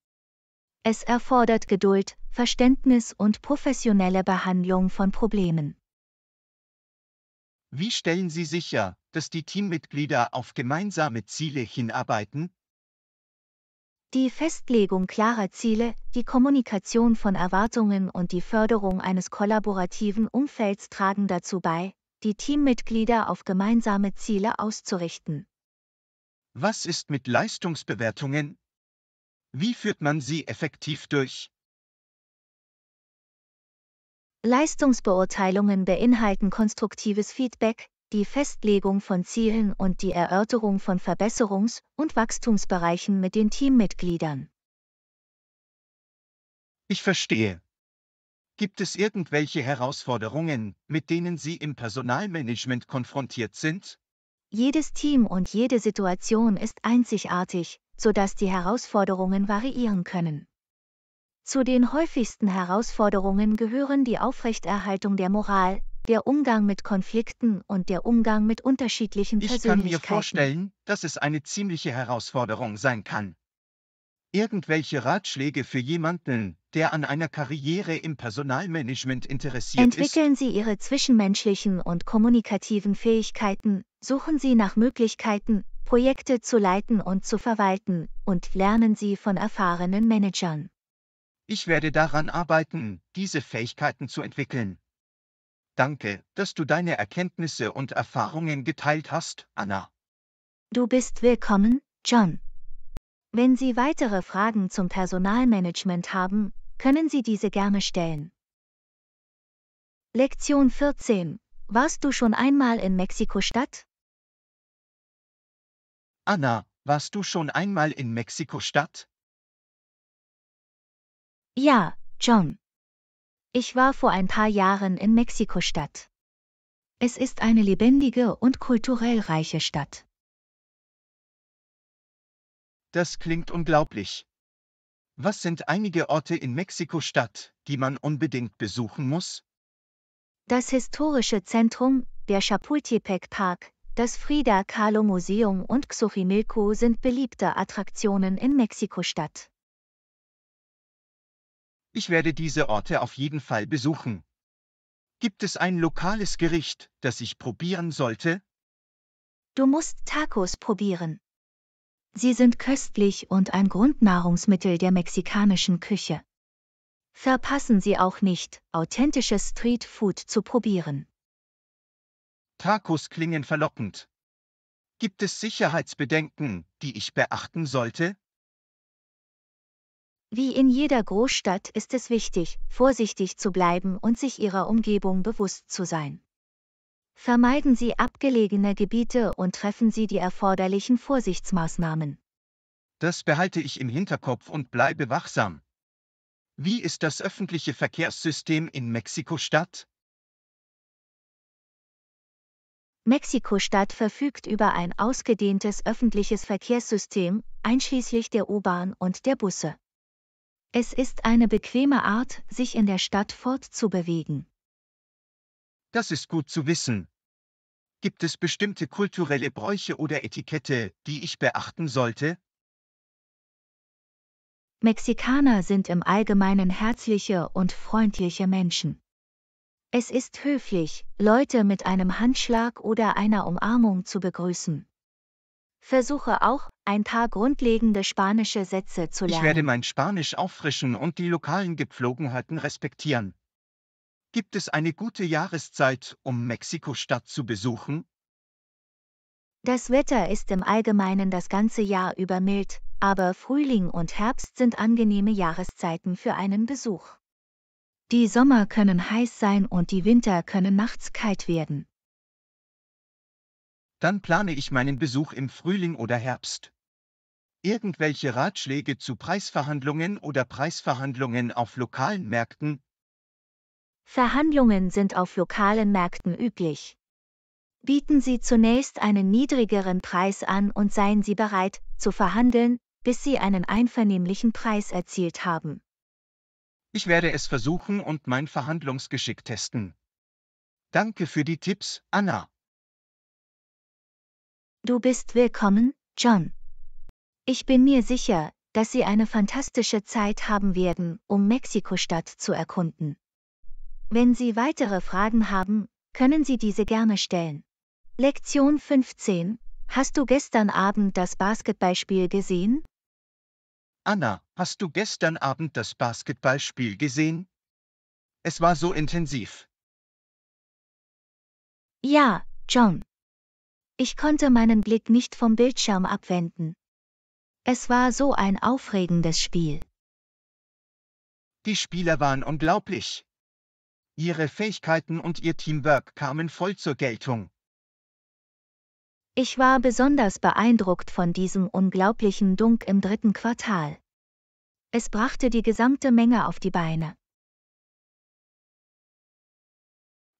Es erfordert Geduld, Verständnis und professionelle Behandlung von Problemen. Wie stellen Sie sicher, dass die Teammitglieder auf gemeinsame Ziele hinarbeiten? Die Festlegung klarer Ziele, die Kommunikation von Erwartungen und die Förderung eines kollaborativen Umfelds tragen dazu bei, die Teammitglieder auf gemeinsame Ziele auszurichten. Was ist mit Leistungsbewertungen? Wie führt man sie effektiv durch? Leistungsbeurteilungen beinhalten konstruktives Feedback, die Festlegung von Zielen und die Erörterung von Verbesserungs- und Wachstumsbereichen mit den Teammitgliedern. Ich verstehe. Gibt es irgendwelche Herausforderungen, mit denen Sie im Personalmanagement konfrontiert sind? Jedes Team und jede Situation ist einzigartig, sodass die Herausforderungen variieren können. Zu den häufigsten Herausforderungen gehören die Aufrechterhaltung der Moral, der Umgang mit Konflikten und der Umgang mit unterschiedlichen ich Persönlichkeiten. Ich kann mir vorstellen, dass es eine ziemliche Herausforderung sein kann. Irgendwelche Ratschläge für jemanden, der an einer Karriere im Personalmanagement interessiert Entwickeln ist. Entwickeln Sie Ihre zwischenmenschlichen und kommunikativen Fähigkeiten, suchen Sie nach Möglichkeiten, Projekte zu leiten und zu verwalten, und lernen Sie von erfahrenen Managern. Ich werde daran arbeiten, diese Fähigkeiten zu entwickeln. Danke, dass du deine Erkenntnisse und Erfahrungen geteilt hast, Anna. Du bist willkommen, John. Wenn Sie weitere Fragen zum Personalmanagement haben, können Sie diese gerne stellen. Lektion 14. Warst du schon einmal in Mexiko-Stadt? Anna, warst du schon einmal in Mexiko-Stadt? Ja, John. Ich war vor ein paar Jahren in Mexiko-Stadt. Es ist eine lebendige und kulturell reiche Stadt. Das klingt unglaublich. Was sind einige Orte in Mexiko-Stadt, die man unbedingt besuchen muss? Das historische Zentrum, der Chapultepec Park, das Frida Kahlo Museum und Xochimilco sind beliebte Attraktionen in Mexiko-Stadt. Ich werde diese Orte auf jeden Fall besuchen. Gibt es ein lokales Gericht, das ich probieren sollte? Du musst Tacos probieren. Sie sind köstlich und ein Grundnahrungsmittel der mexikanischen Küche. Verpassen Sie auch nicht, authentisches Street Food zu probieren. Tacos klingen verlockend. Gibt es Sicherheitsbedenken, die ich beachten sollte? Wie in jeder Großstadt ist es wichtig, vorsichtig zu bleiben und sich ihrer Umgebung bewusst zu sein. Vermeiden Sie abgelegene Gebiete und treffen Sie die erforderlichen Vorsichtsmaßnahmen. Das behalte ich im Hinterkopf und bleibe wachsam. Wie ist das öffentliche Verkehrssystem in Mexiko-Stadt? Mexiko-Stadt verfügt über ein ausgedehntes öffentliches Verkehrssystem, einschließlich der U-Bahn und der Busse. Es ist eine bequeme Art, sich in der Stadt fortzubewegen. Das ist gut zu wissen. Gibt es bestimmte kulturelle Bräuche oder Etikette, die ich beachten sollte? Mexikaner sind im Allgemeinen herzliche und freundliche Menschen. Es ist höflich, Leute mit einem Handschlag oder einer Umarmung zu begrüßen. Versuche auch, ein paar grundlegende spanische Sätze zu lernen. Ich werde mein Spanisch auffrischen und die lokalen Gepflogenheiten respektieren. Gibt es eine gute Jahreszeit, um Mexiko-Stadt zu besuchen? Das Wetter ist im Allgemeinen das ganze Jahr über mild, aber Frühling und Herbst sind angenehme Jahreszeiten für einen Besuch. Die Sommer können heiß sein und die Winter können nachts kalt werden dann plane ich meinen Besuch im Frühling oder Herbst. Irgendwelche Ratschläge zu Preisverhandlungen oder Preisverhandlungen auf lokalen Märkten? Verhandlungen sind auf lokalen Märkten üblich. Bieten Sie zunächst einen niedrigeren Preis an und seien Sie bereit, zu verhandeln, bis Sie einen einvernehmlichen Preis erzielt haben. Ich werde es versuchen und mein Verhandlungsgeschick testen. Danke für die Tipps, Anna. Du bist willkommen, John. Ich bin mir sicher, dass Sie eine fantastische Zeit haben werden, um Mexiko-Stadt zu erkunden. Wenn Sie weitere Fragen haben, können Sie diese gerne stellen. Lektion 15. Hast du gestern Abend das Basketballspiel gesehen? Anna, hast du gestern Abend das Basketballspiel gesehen? Es war so intensiv. Ja, John. Ich konnte meinen Blick nicht vom Bildschirm abwenden. Es war so ein aufregendes Spiel. Die Spieler waren unglaublich. Ihre Fähigkeiten und ihr Teamwork kamen voll zur Geltung. Ich war besonders beeindruckt von diesem unglaublichen Dunk im dritten Quartal. Es brachte die gesamte Menge auf die Beine.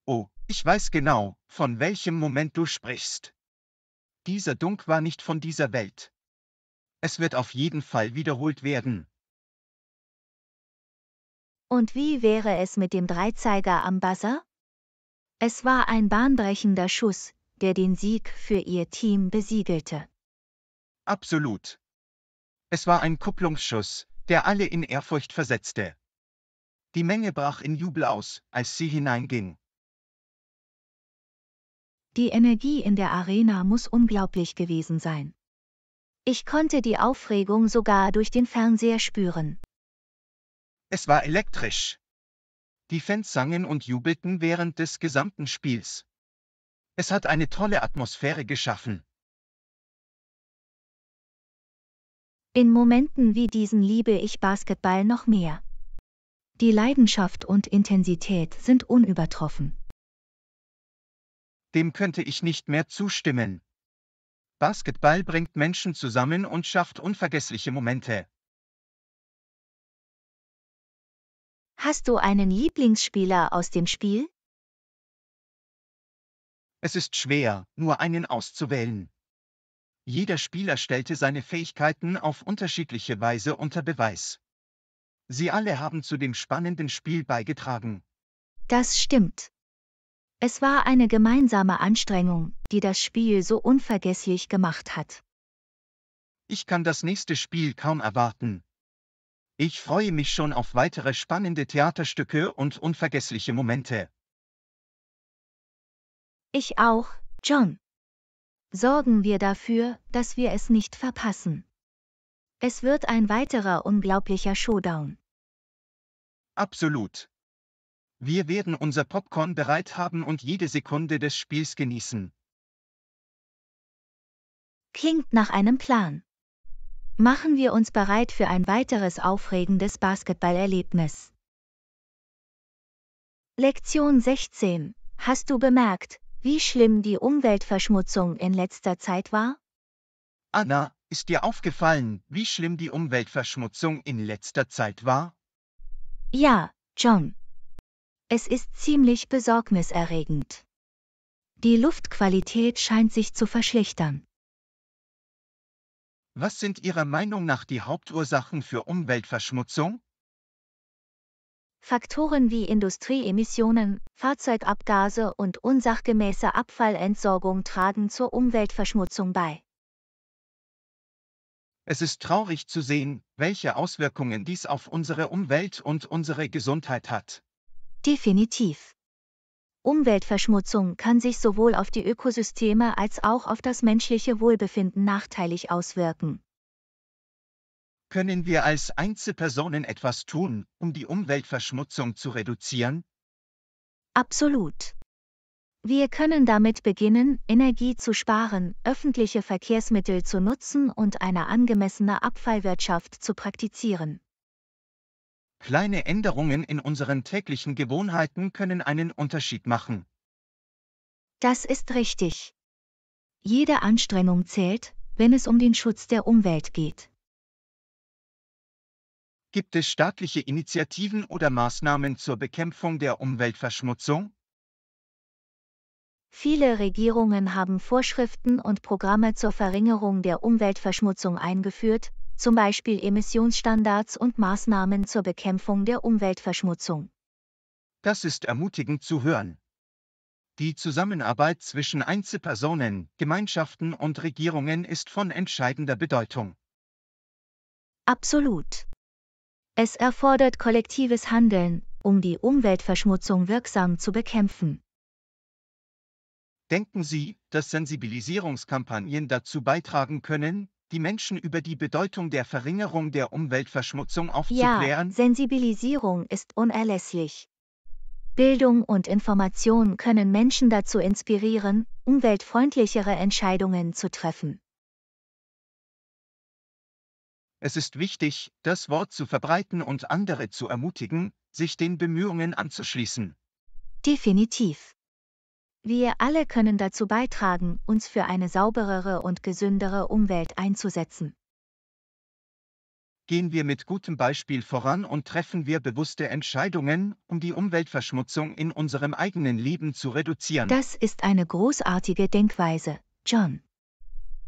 Oh, ich weiß genau, von welchem Moment du sprichst. Dieser Dunk war nicht von dieser Welt. Es wird auf jeden Fall wiederholt werden. Und wie wäre es mit dem Dreizeiger am Buzzer? Es war ein bahnbrechender Schuss, der den Sieg für ihr Team besiegelte. Absolut. Es war ein Kupplungsschuss, der alle in Ehrfurcht versetzte. Die Menge brach in Jubel aus, als sie hineinging. Die Energie in der Arena muss unglaublich gewesen sein. Ich konnte die Aufregung sogar durch den Fernseher spüren. Es war elektrisch. Die Fans sangen und jubelten während des gesamten Spiels. Es hat eine tolle Atmosphäre geschaffen. In Momenten wie diesen liebe ich Basketball noch mehr. Die Leidenschaft und Intensität sind unübertroffen dem könnte ich nicht mehr zustimmen. Basketball bringt Menschen zusammen und schafft unvergessliche Momente. Hast du einen Lieblingsspieler aus dem Spiel? Es ist schwer, nur einen auszuwählen. Jeder Spieler stellte seine Fähigkeiten auf unterschiedliche Weise unter Beweis. Sie alle haben zu dem spannenden Spiel beigetragen. Das stimmt. Es war eine gemeinsame Anstrengung, die das Spiel so unvergesslich gemacht hat. Ich kann das nächste Spiel kaum erwarten. Ich freue mich schon auf weitere spannende Theaterstücke und unvergessliche Momente. Ich auch, John. Sorgen wir dafür, dass wir es nicht verpassen. Es wird ein weiterer unglaublicher Showdown. Absolut. Wir werden unser Popcorn bereit haben und jede Sekunde des Spiels genießen. Klingt nach einem Plan. Machen wir uns bereit für ein weiteres aufregendes Basketballerlebnis. Lektion 16. Hast du bemerkt, wie schlimm die Umweltverschmutzung in letzter Zeit war? Anna, ist dir aufgefallen, wie schlimm die Umweltverschmutzung in letzter Zeit war? Ja, John. Es ist ziemlich besorgniserregend. Die Luftqualität scheint sich zu verschlechtern. Was sind Ihrer Meinung nach die Hauptursachen für Umweltverschmutzung? Faktoren wie Industrieemissionen, Fahrzeugabgase und unsachgemäße Abfallentsorgung tragen zur Umweltverschmutzung bei. Es ist traurig zu sehen, welche Auswirkungen dies auf unsere Umwelt und unsere Gesundheit hat. Definitiv. Umweltverschmutzung kann sich sowohl auf die Ökosysteme als auch auf das menschliche Wohlbefinden nachteilig auswirken. Können wir als Einzelpersonen etwas tun, um die Umweltverschmutzung zu reduzieren? Absolut. Wir können damit beginnen, Energie zu sparen, öffentliche Verkehrsmittel zu nutzen und eine angemessene Abfallwirtschaft zu praktizieren. Kleine Änderungen in unseren täglichen Gewohnheiten können einen Unterschied machen. Das ist richtig. Jede Anstrengung zählt, wenn es um den Schutz der Umwelt geht. Gibt es staatliche Initiativen oder Maßnahmen zur Bekämpfung der Umweltverschmutzung? Viele Regierungen haben Vorschriften und Programme zur Verringerung der Umweltverschmutzung eingeführt, zum Beispiel Emissionsstandards und Maßnahmen zur Bekämpfung der Umweltverschmutzung. Das ist ermutigend zu hören. Die Zusammenarbeit zwischen Einzelpersonen, Gemeinschaften und Regierungen ist von entscheidender Bedeutung. Absolut. Es erfordert kollektives Handeln, um die Umweltverschmutzung wirksam zu bekämpfen. Denken Sie, dass Sensibilisierungskampagnen dazu beitragen können, die Menschen über die Bedeutung der Verringerung der Umweltverschmutzung aufzuklären? Ja, Sensibilisierung ist unerlässlich. Bildung und Information können Menschen dazu inspirieren, umweltfreundlichere Entscheidungen zu treffen. Es ist wichtig, das Wort zu verbreiten und andere zu ermutigen, sich den Bemühungen anzuschließen. Definitiv. Wir alle können dazu beitragen, uns für eine sauberere und gesündere Umwelt einzusetzen. Gehen wir mit gutem Beispiel voran und treffen wir bewusste Entscheidungen, um die Umweltverschmutzung in unserem eigenen Leben zu reduzieren. Das ist eine großartige Denkweise, John.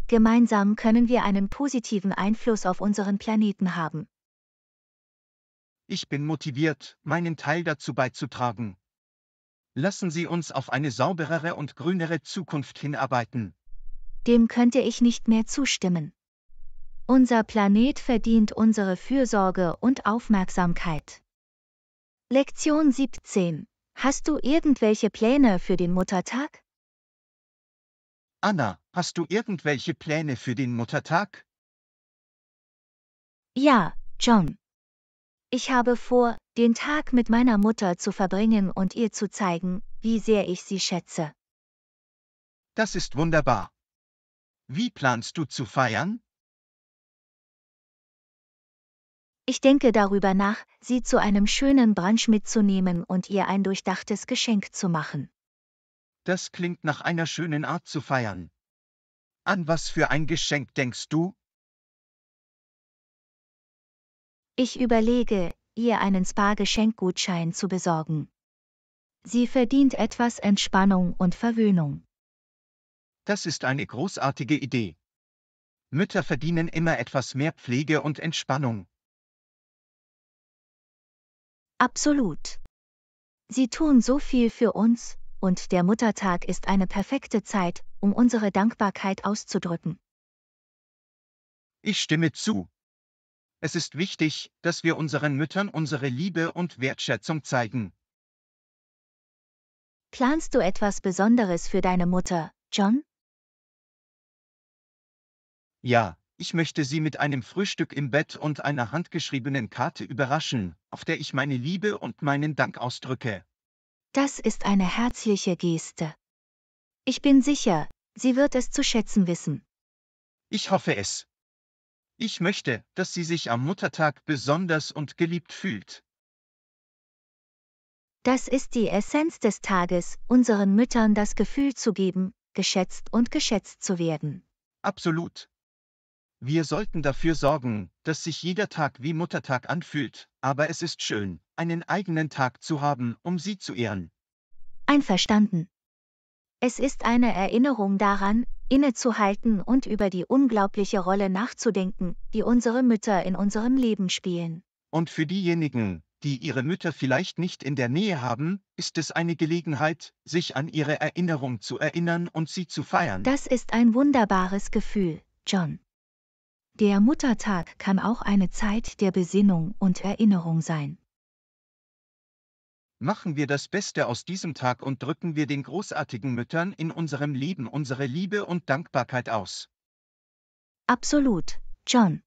Gemeinsam können wir einen positiven Einfluss auf unseren Planeten haben. Ich bin motiviert, meinen Teil dazu beizutragen, Lassen Sie uns auf eine sauberere und grünere Zukunft hinarbeiten. Dem könnte ich nicht mehr zustimmen. Unser Planet verdient unsere Fürsorge und Aufmerksamkeit. Lektion 17. Hast du irgendwelche Pläne für den Muttertag? Anna, hast du irgendwelche Pläne für den Muttertag? Ja, John. Ich habe vor, den Tag mit meiner Mutter zu verbringen und ihr zu zeigen, wie sehr ich sie schätze. Das ist wunderbar. Wie planst du zu feiern? Ich denke darüber nach, sie zu einem schönen Brunch mitzunehmen und ihr ein durchdachtes Geschenk zu machen. Das klingt nach einer schönen Art zu feiern. An was für ein Geschenk denkst du? Ich überlege, ihr einen Spa-Geschenkgutschein zu besorgen. Sie verdient etwas Entspannung und Verwöhnung. Das ist eine großartige Idee. Mütter verdienen immer etwas mehr Pflege und Entspannung. Absolut. Sie tun so viel für uns, und der Muttertag ist eine perfekte Zeit, um unsere Dankbarkeit auszudrücken. Ich stimme zu. Es ist wichtig, dass wir unseren Müttern unsere Liebe und Wertschätzung zeigen. Planst du etwas Besonderes für deine Mutter, John? Ja, ich möchte sie mit einem Frühstück im Bett und einer handgeschriebenen Karte überraschen, auf der ich meine Liebe und meinen Dank ausdrücke. Das ist eine herzliche Geste. Ich bin sicher, sie wird es zu schätzen wissen. Ich hoffe es. Ich möchte, dass sie sich am Muttertag besonders und geliebt fühlt. Das ist die Essenz des Tages, unseren Müttern das Gefühl zu geben, geschätzt und geschätzt zu werden. Absolut. Wir sollten dafür sorgen, dass sich jeder Tag wie Muttertag anfühlt, aber es ist schön, einen eigenen Tag zu haben, um sie zu ehren. Einverstanden. Es ist eine Erinnerung daran, innezuhalten und über die unglaubliche Rolle nachzudenken, die unsere Mütter in unserem Leben spielen. Und für diejenigen, die ihre Mütter vielleicht nicht in der Nähe haben, ist es eine Gelegenheit, sich an ihre Erinnerung zu erinnern und sie zu feiern. Das ist ein wunderbares Gefühl, John. Der Muttertag kann auch eine Zeit der Besinnung und Erinnerung sein. Machen wir das Beste aus diesem Tag und drücken wir den großartigen Müttern in unserem Leben unsere Liebe und Dankbarkeit aus. Absolut, John.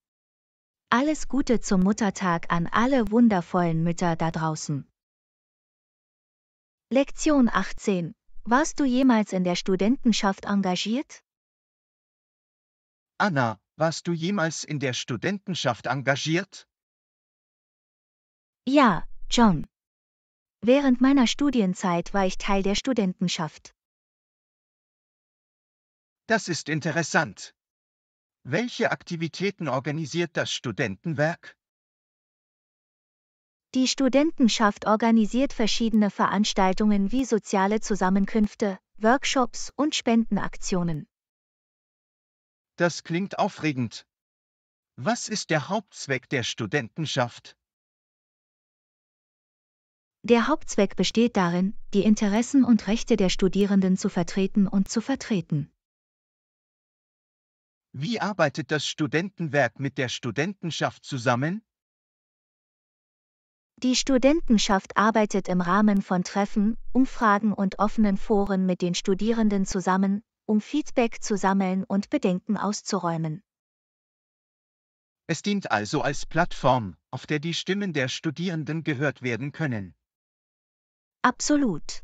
Alles Gute zum Muttertag an alle wundervollen Mütter da draußen. Lektion 18. Warst du jemals in der Studentenschaft engagiert? Anna, warst du jemals in der Studentenschaft engagiert? Ja, John. Während meiner Studienzeit war ich Teil der Studentenschaft. Das ist interessant. Welche Aktivitäten organisiert das Studentenwerk? Die Studentenschaft organisiert verschiedene Veranstaltungen wie soziale Zusammenkünfte, Workshops und Spendenaktionen. Das klingt aufregend. Was ist der Hauptzweck der Studentenschaft? Der Hauptzweck besteht darin, die Interessen und Rechte der Studierenden zu vertreten und zu vertreten. Wie arbeitet das Studentenwerk mit der Studentenschaft zusammen? Die Studentenschaft arbeitet im Rahmen von Treffen, Umfragen und offenen Foren mit den Studierenden zusammen, um Feedback zu sammeln und Bedenken auszuräumen. Es dient also als Plattform, auf der die Stimmen der Studierenden gehört werden können. Absolut.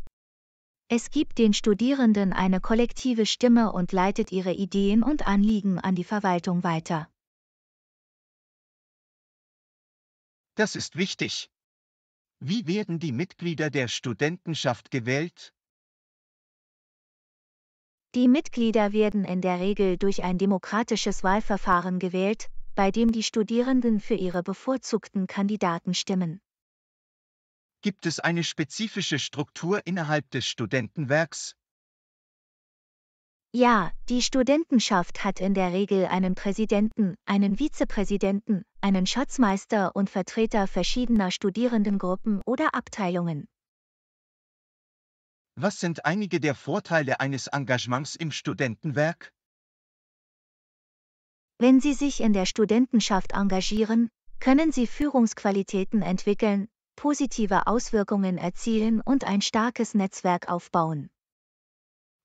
Es gibt den Studierenden eine kollektive Stimme und leitet ihre Ideen und Anliegen an die Verwaltung weiter. Das ist wichtig. Wie werden die Mitglieder der Studentenschaft gewählt? Die Mitglieder werden in der Regel durch ein demokratisches Wahlverfahren gewählt, bei dem die Studierenden für ihre bevorzugten Kandidaten stimmen. Gibt es eine spezifische Struktur innerhalb des Studentenwerks? Ja, die Studentenschaft hat in der Regel einen Präsidenten, einen Vizepräsidenten, einen Schatzmeister und Vertreter verschiedener Studierendengruppen oder Abteilungen. Was sind einige der Vorteile eines Engagements im Studentenwerk? Wenn Sie sich in der Studentenschaft engagieren, können Sie Führungsqualitäten entwickeln, positive Auswirkungen erzielen und ein starkes Netzwerk aufbauen.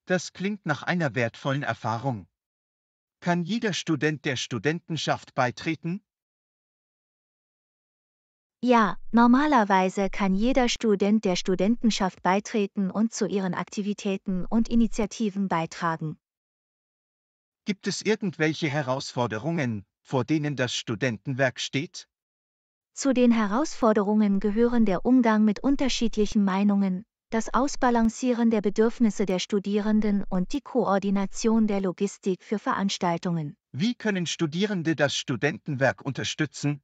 Das klingt nach einer wertvollen Erfahrung. Kann jeder Student der Studentenschaft beitreten? Ja, normalerweise kann jeder Student der Studentenschaft beitreten und zu ihren Aktivitäten und Initiativen beitragen. Gibt es irgendwelche Herausforderungen, vor denen das Studentenwerk steht? Zu den Herausforderungen gehören der Umgang mit unterschiedlichen Meinungen, das Ausbalancieren der Bedürfnisse der Studierenden und die Koordination der Logistik für Veranstaltungen. Wie können Studierende das Studentenwerk unterstützen?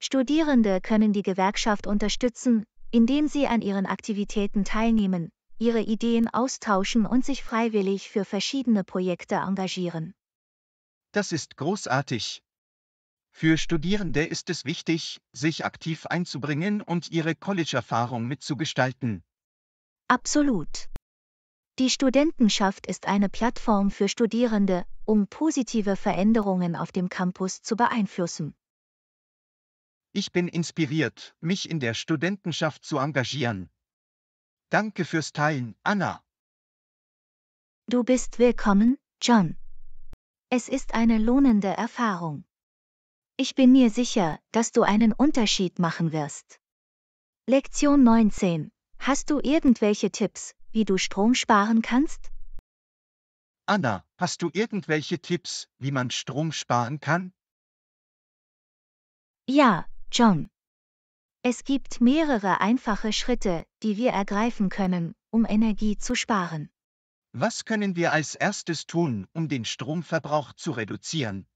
Studierende können die Gewerkschaft unterstützen, indem sie an ihren Aktivitäten teilnehmen, ihre Ideen austauschen und sich freiwillig für verschiedene Projekte engagieren. Das ist großartig. Für Studierende ist es wichtig, sich aktiv einzubringen und ihre College-Erfahrung mitzugestalten. Absolut. Die Studentenschaft ist eine Plattform für Studierende, um positive Veränderungen auf dem Campus zu beeinflussen. Ich bin inspiriert, mich in der Studentenschaft zu engagieren. Danke fürs Teilen, Anna. Du bist willkommen, John. Es ist eine lohnende Erfahrung. Ich bin mir sicher, dass du einen Unterschied machen wirst. Lektion 19. Hast du irgendwelche Tipps, wie du Strom sparen kannst? Anna, hast du irgendwelche Tipps, wie man Strom sparen kann? Ja, John. Es gibt mehrere einfache Schritte, die wir ergreifen können, um Energie zu sparen. Was können wir als erstes tun, um den Stromverbrauch zu reduzieren?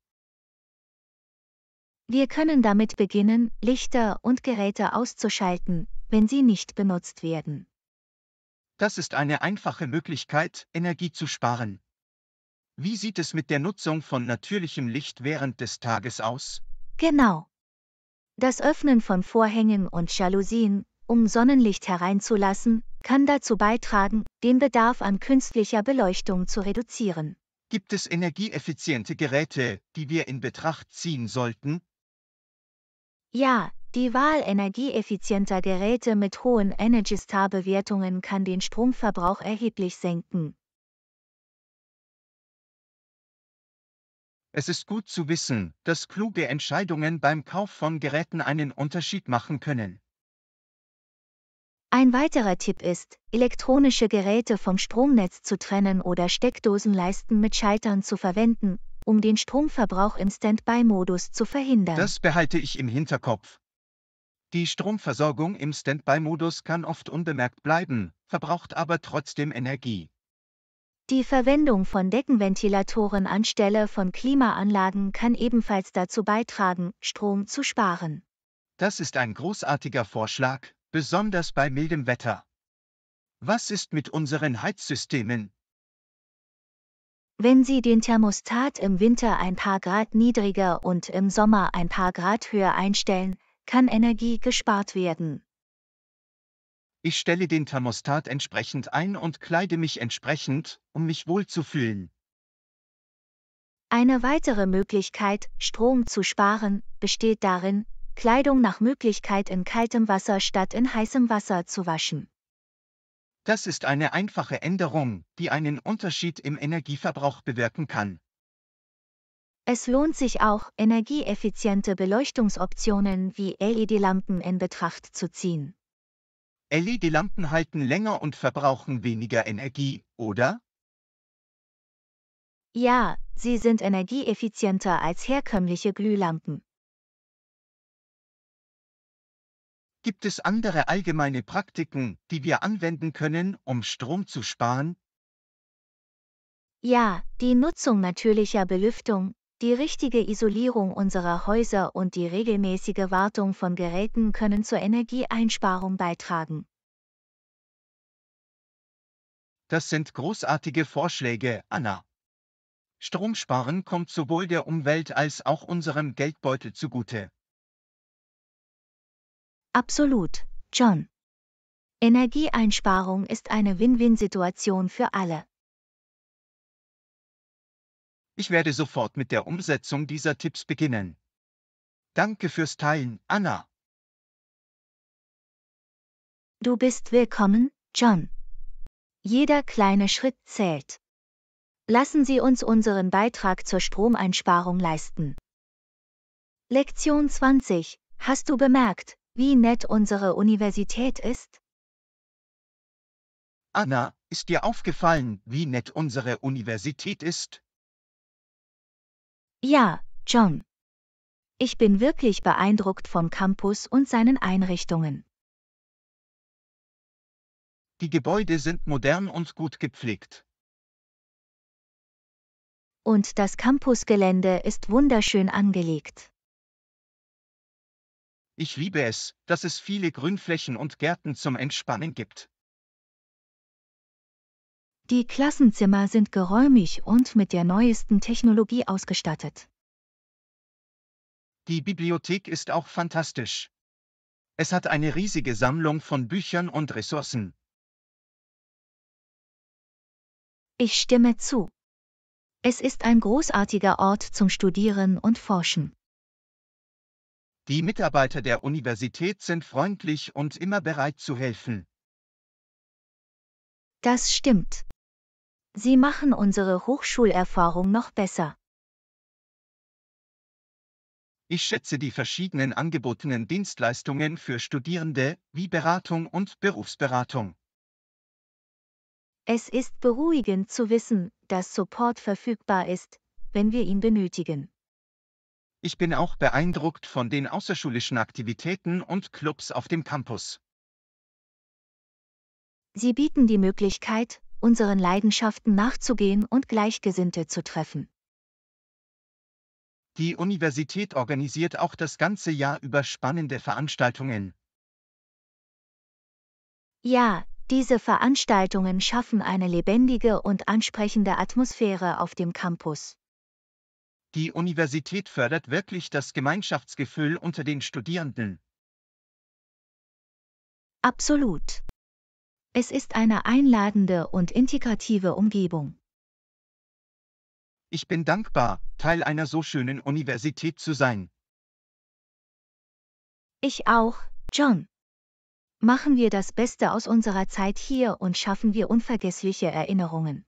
Wir können damit beginnen, Lichter und Geräte auszuschalten, wenn sie nicht benutzt werden. Das ist eine einfache Möglichkeit, Energie zu sparen. Wie sieht es mit der Nutzung von natürlichem Licht während des Tages aus? Genau. Das Öffnen von Vorhängen und Jalousien, um Sonnenlicht hereinzulassen, kann dazu beitragen, den Bedarf an künstlicher Beleuchtung zu reduzieren. Gibt es energieeffiziente Geräte, die wir in Betracht ziehen sollten, ja, die Wahl energieeffizienter Geräte mit hohen Energy Star Bewertungen kann den Stromverbrauch erheblich senken. Es ist gut zu wissen, dass kluge Entscheidungen beim Kauf von Geräten einen Unterschied machen können. Ein weiterer Tipp ist, elektronische Geräte vom Stromnetz zu trennen oder Steckdosenleisten mit Schaltern zu verwenden, um den Stromverbrauch im Standby-Modus zu verhindern. Das behalte ich im Hinterkopf. Die Stromversorgung im Standby-Modus kann oft unbemerkt bleiben, verbraucht aber trotzdem Energie. Die Verwendung von Deckenventilatoren anstelle von Klimaanlagen kann ebenfalls dazu beitragen, Strom zu sparen. Das ist ein großartiger Vorschlag, besonders bei mildem Wetter. Was ist mit unseren Heizsystemen, wenn Sie den Thermostat im Winter ein paar Grad niedriger und im Sommer ein paar Grad höher einstellen, kann Energie gespart werden. Ich stelle den Thermostat entsprechend ein und kleide mich entsprechend, um mich wohlzufühlen. Eine weitere Möglichkeit, Strom zu sparen, besteht darin, Kleidung nach Möglichkeit in kaltem Wasser statt in heißem Wasser zu waschen. Das ist eine einfache Änderung, die einen Unterschied im Energieverbrauch bewirken kann. Es lohnt sich auch, energieeffiziente Beleuchtungsoptionen wie LED-Lampen in Betracht zu ziehen. LED-Lampen halten länger und verbrauchen weniger Energie, oder? Ja, sie sind energieeffizienter als herkömmliche Glühlampen. Gibt es andere allgemeine Praktiken, die wir anwenden können, um Strom zu sparen? Ja, die Nutzung natürlicher Belüftung, die richtige Isolierung unserer Häuser und die regelmäßige Wartung von Geräten können zur Energieeinsparung beitragen. Das sind großartige Vorschläge, Anna. Stromsparen kommt sowohl der Umwelt als auch unserem Geldbeutel zugute. Absolut, John. Energieeinsparung ist eine Win-Win-Situation für alle. Ich werde sofort mit der Umsetzung dieser Tipps beginnen. Danke fürs Teilen, Anna. Du bist willkommen, John. Jeder kleine Schritt zählt. Lassen Sie uns unseren Beitrag zur Stromeinsparung leisten. Lektion 20. Hast du bemerkt, wie nett unsere Universität ist? Anna, ist dir aufgefallen, wie nett unsere Universität ist? Ja, John. Ich bin wirklich beeindruckt vom Campus und seinen Einrichtungen. Die Gebäude sind modern und gut gepflegt. Und das Campusgelände ist wunderschön angelegt. Ich liebe es, dass es viele Grünflächen und Gärten zum Entspannen gibt. Die Klassenzimmer sind geräumig und mit der neuesten Technologie ausgestattet. Die Bibliothek ist auch fantastisch. Es hat eine riesige Sammlung von Büchern und Ressourcen. Ich stimme zu. Es ist ein großartiger Ort zum Studieren und Forschen. Die Mitarbeiter der Universität sind freundlich und immer bereit zu helfen. Das stimmt. Sie machen unsere Hochschulerfahrung noch besser. Ich schätze die verschiedenen angebotenen Dienstleistungen für Studierende, wie Beratung und Berufsberatung. Es ist beruhigend zu wissen, dass Support verfügbar ist, wenn wir ihn benötigen. Ich bin auch beeindruckt von den außerschulischen Aktivitäten und Clubs auf dem Campus. Sie bieten die Möglichkeit, unseren Leidenschaften nachzugehen und Gleichgesinnte zu treffen. Die Universität organisiert auch das ganze Jahr über spannende Veranstaltungen. Ja, diese Veranstaltungen schaffen eine lebendige und ansprechende Atmosphäre auf dem Campus. Die Universität fördert wirklich das Gemeinschaftsgefühl unter den Studierenden. Absolut. Es ist eine einladende und integrative Umgebung. Ich bin dankbar, Teil einer so schönen Universität zu sein. Ich auch, John. Machen wir das Beste aus unserer Zeit hier und schaffen wir unvergessliche Erinnerungen.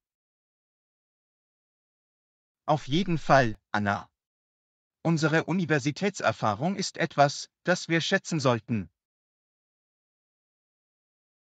Auf jeden Fall, Anna. Unsere Universitätserfahrung ist etwas, das wir schätzen sollten,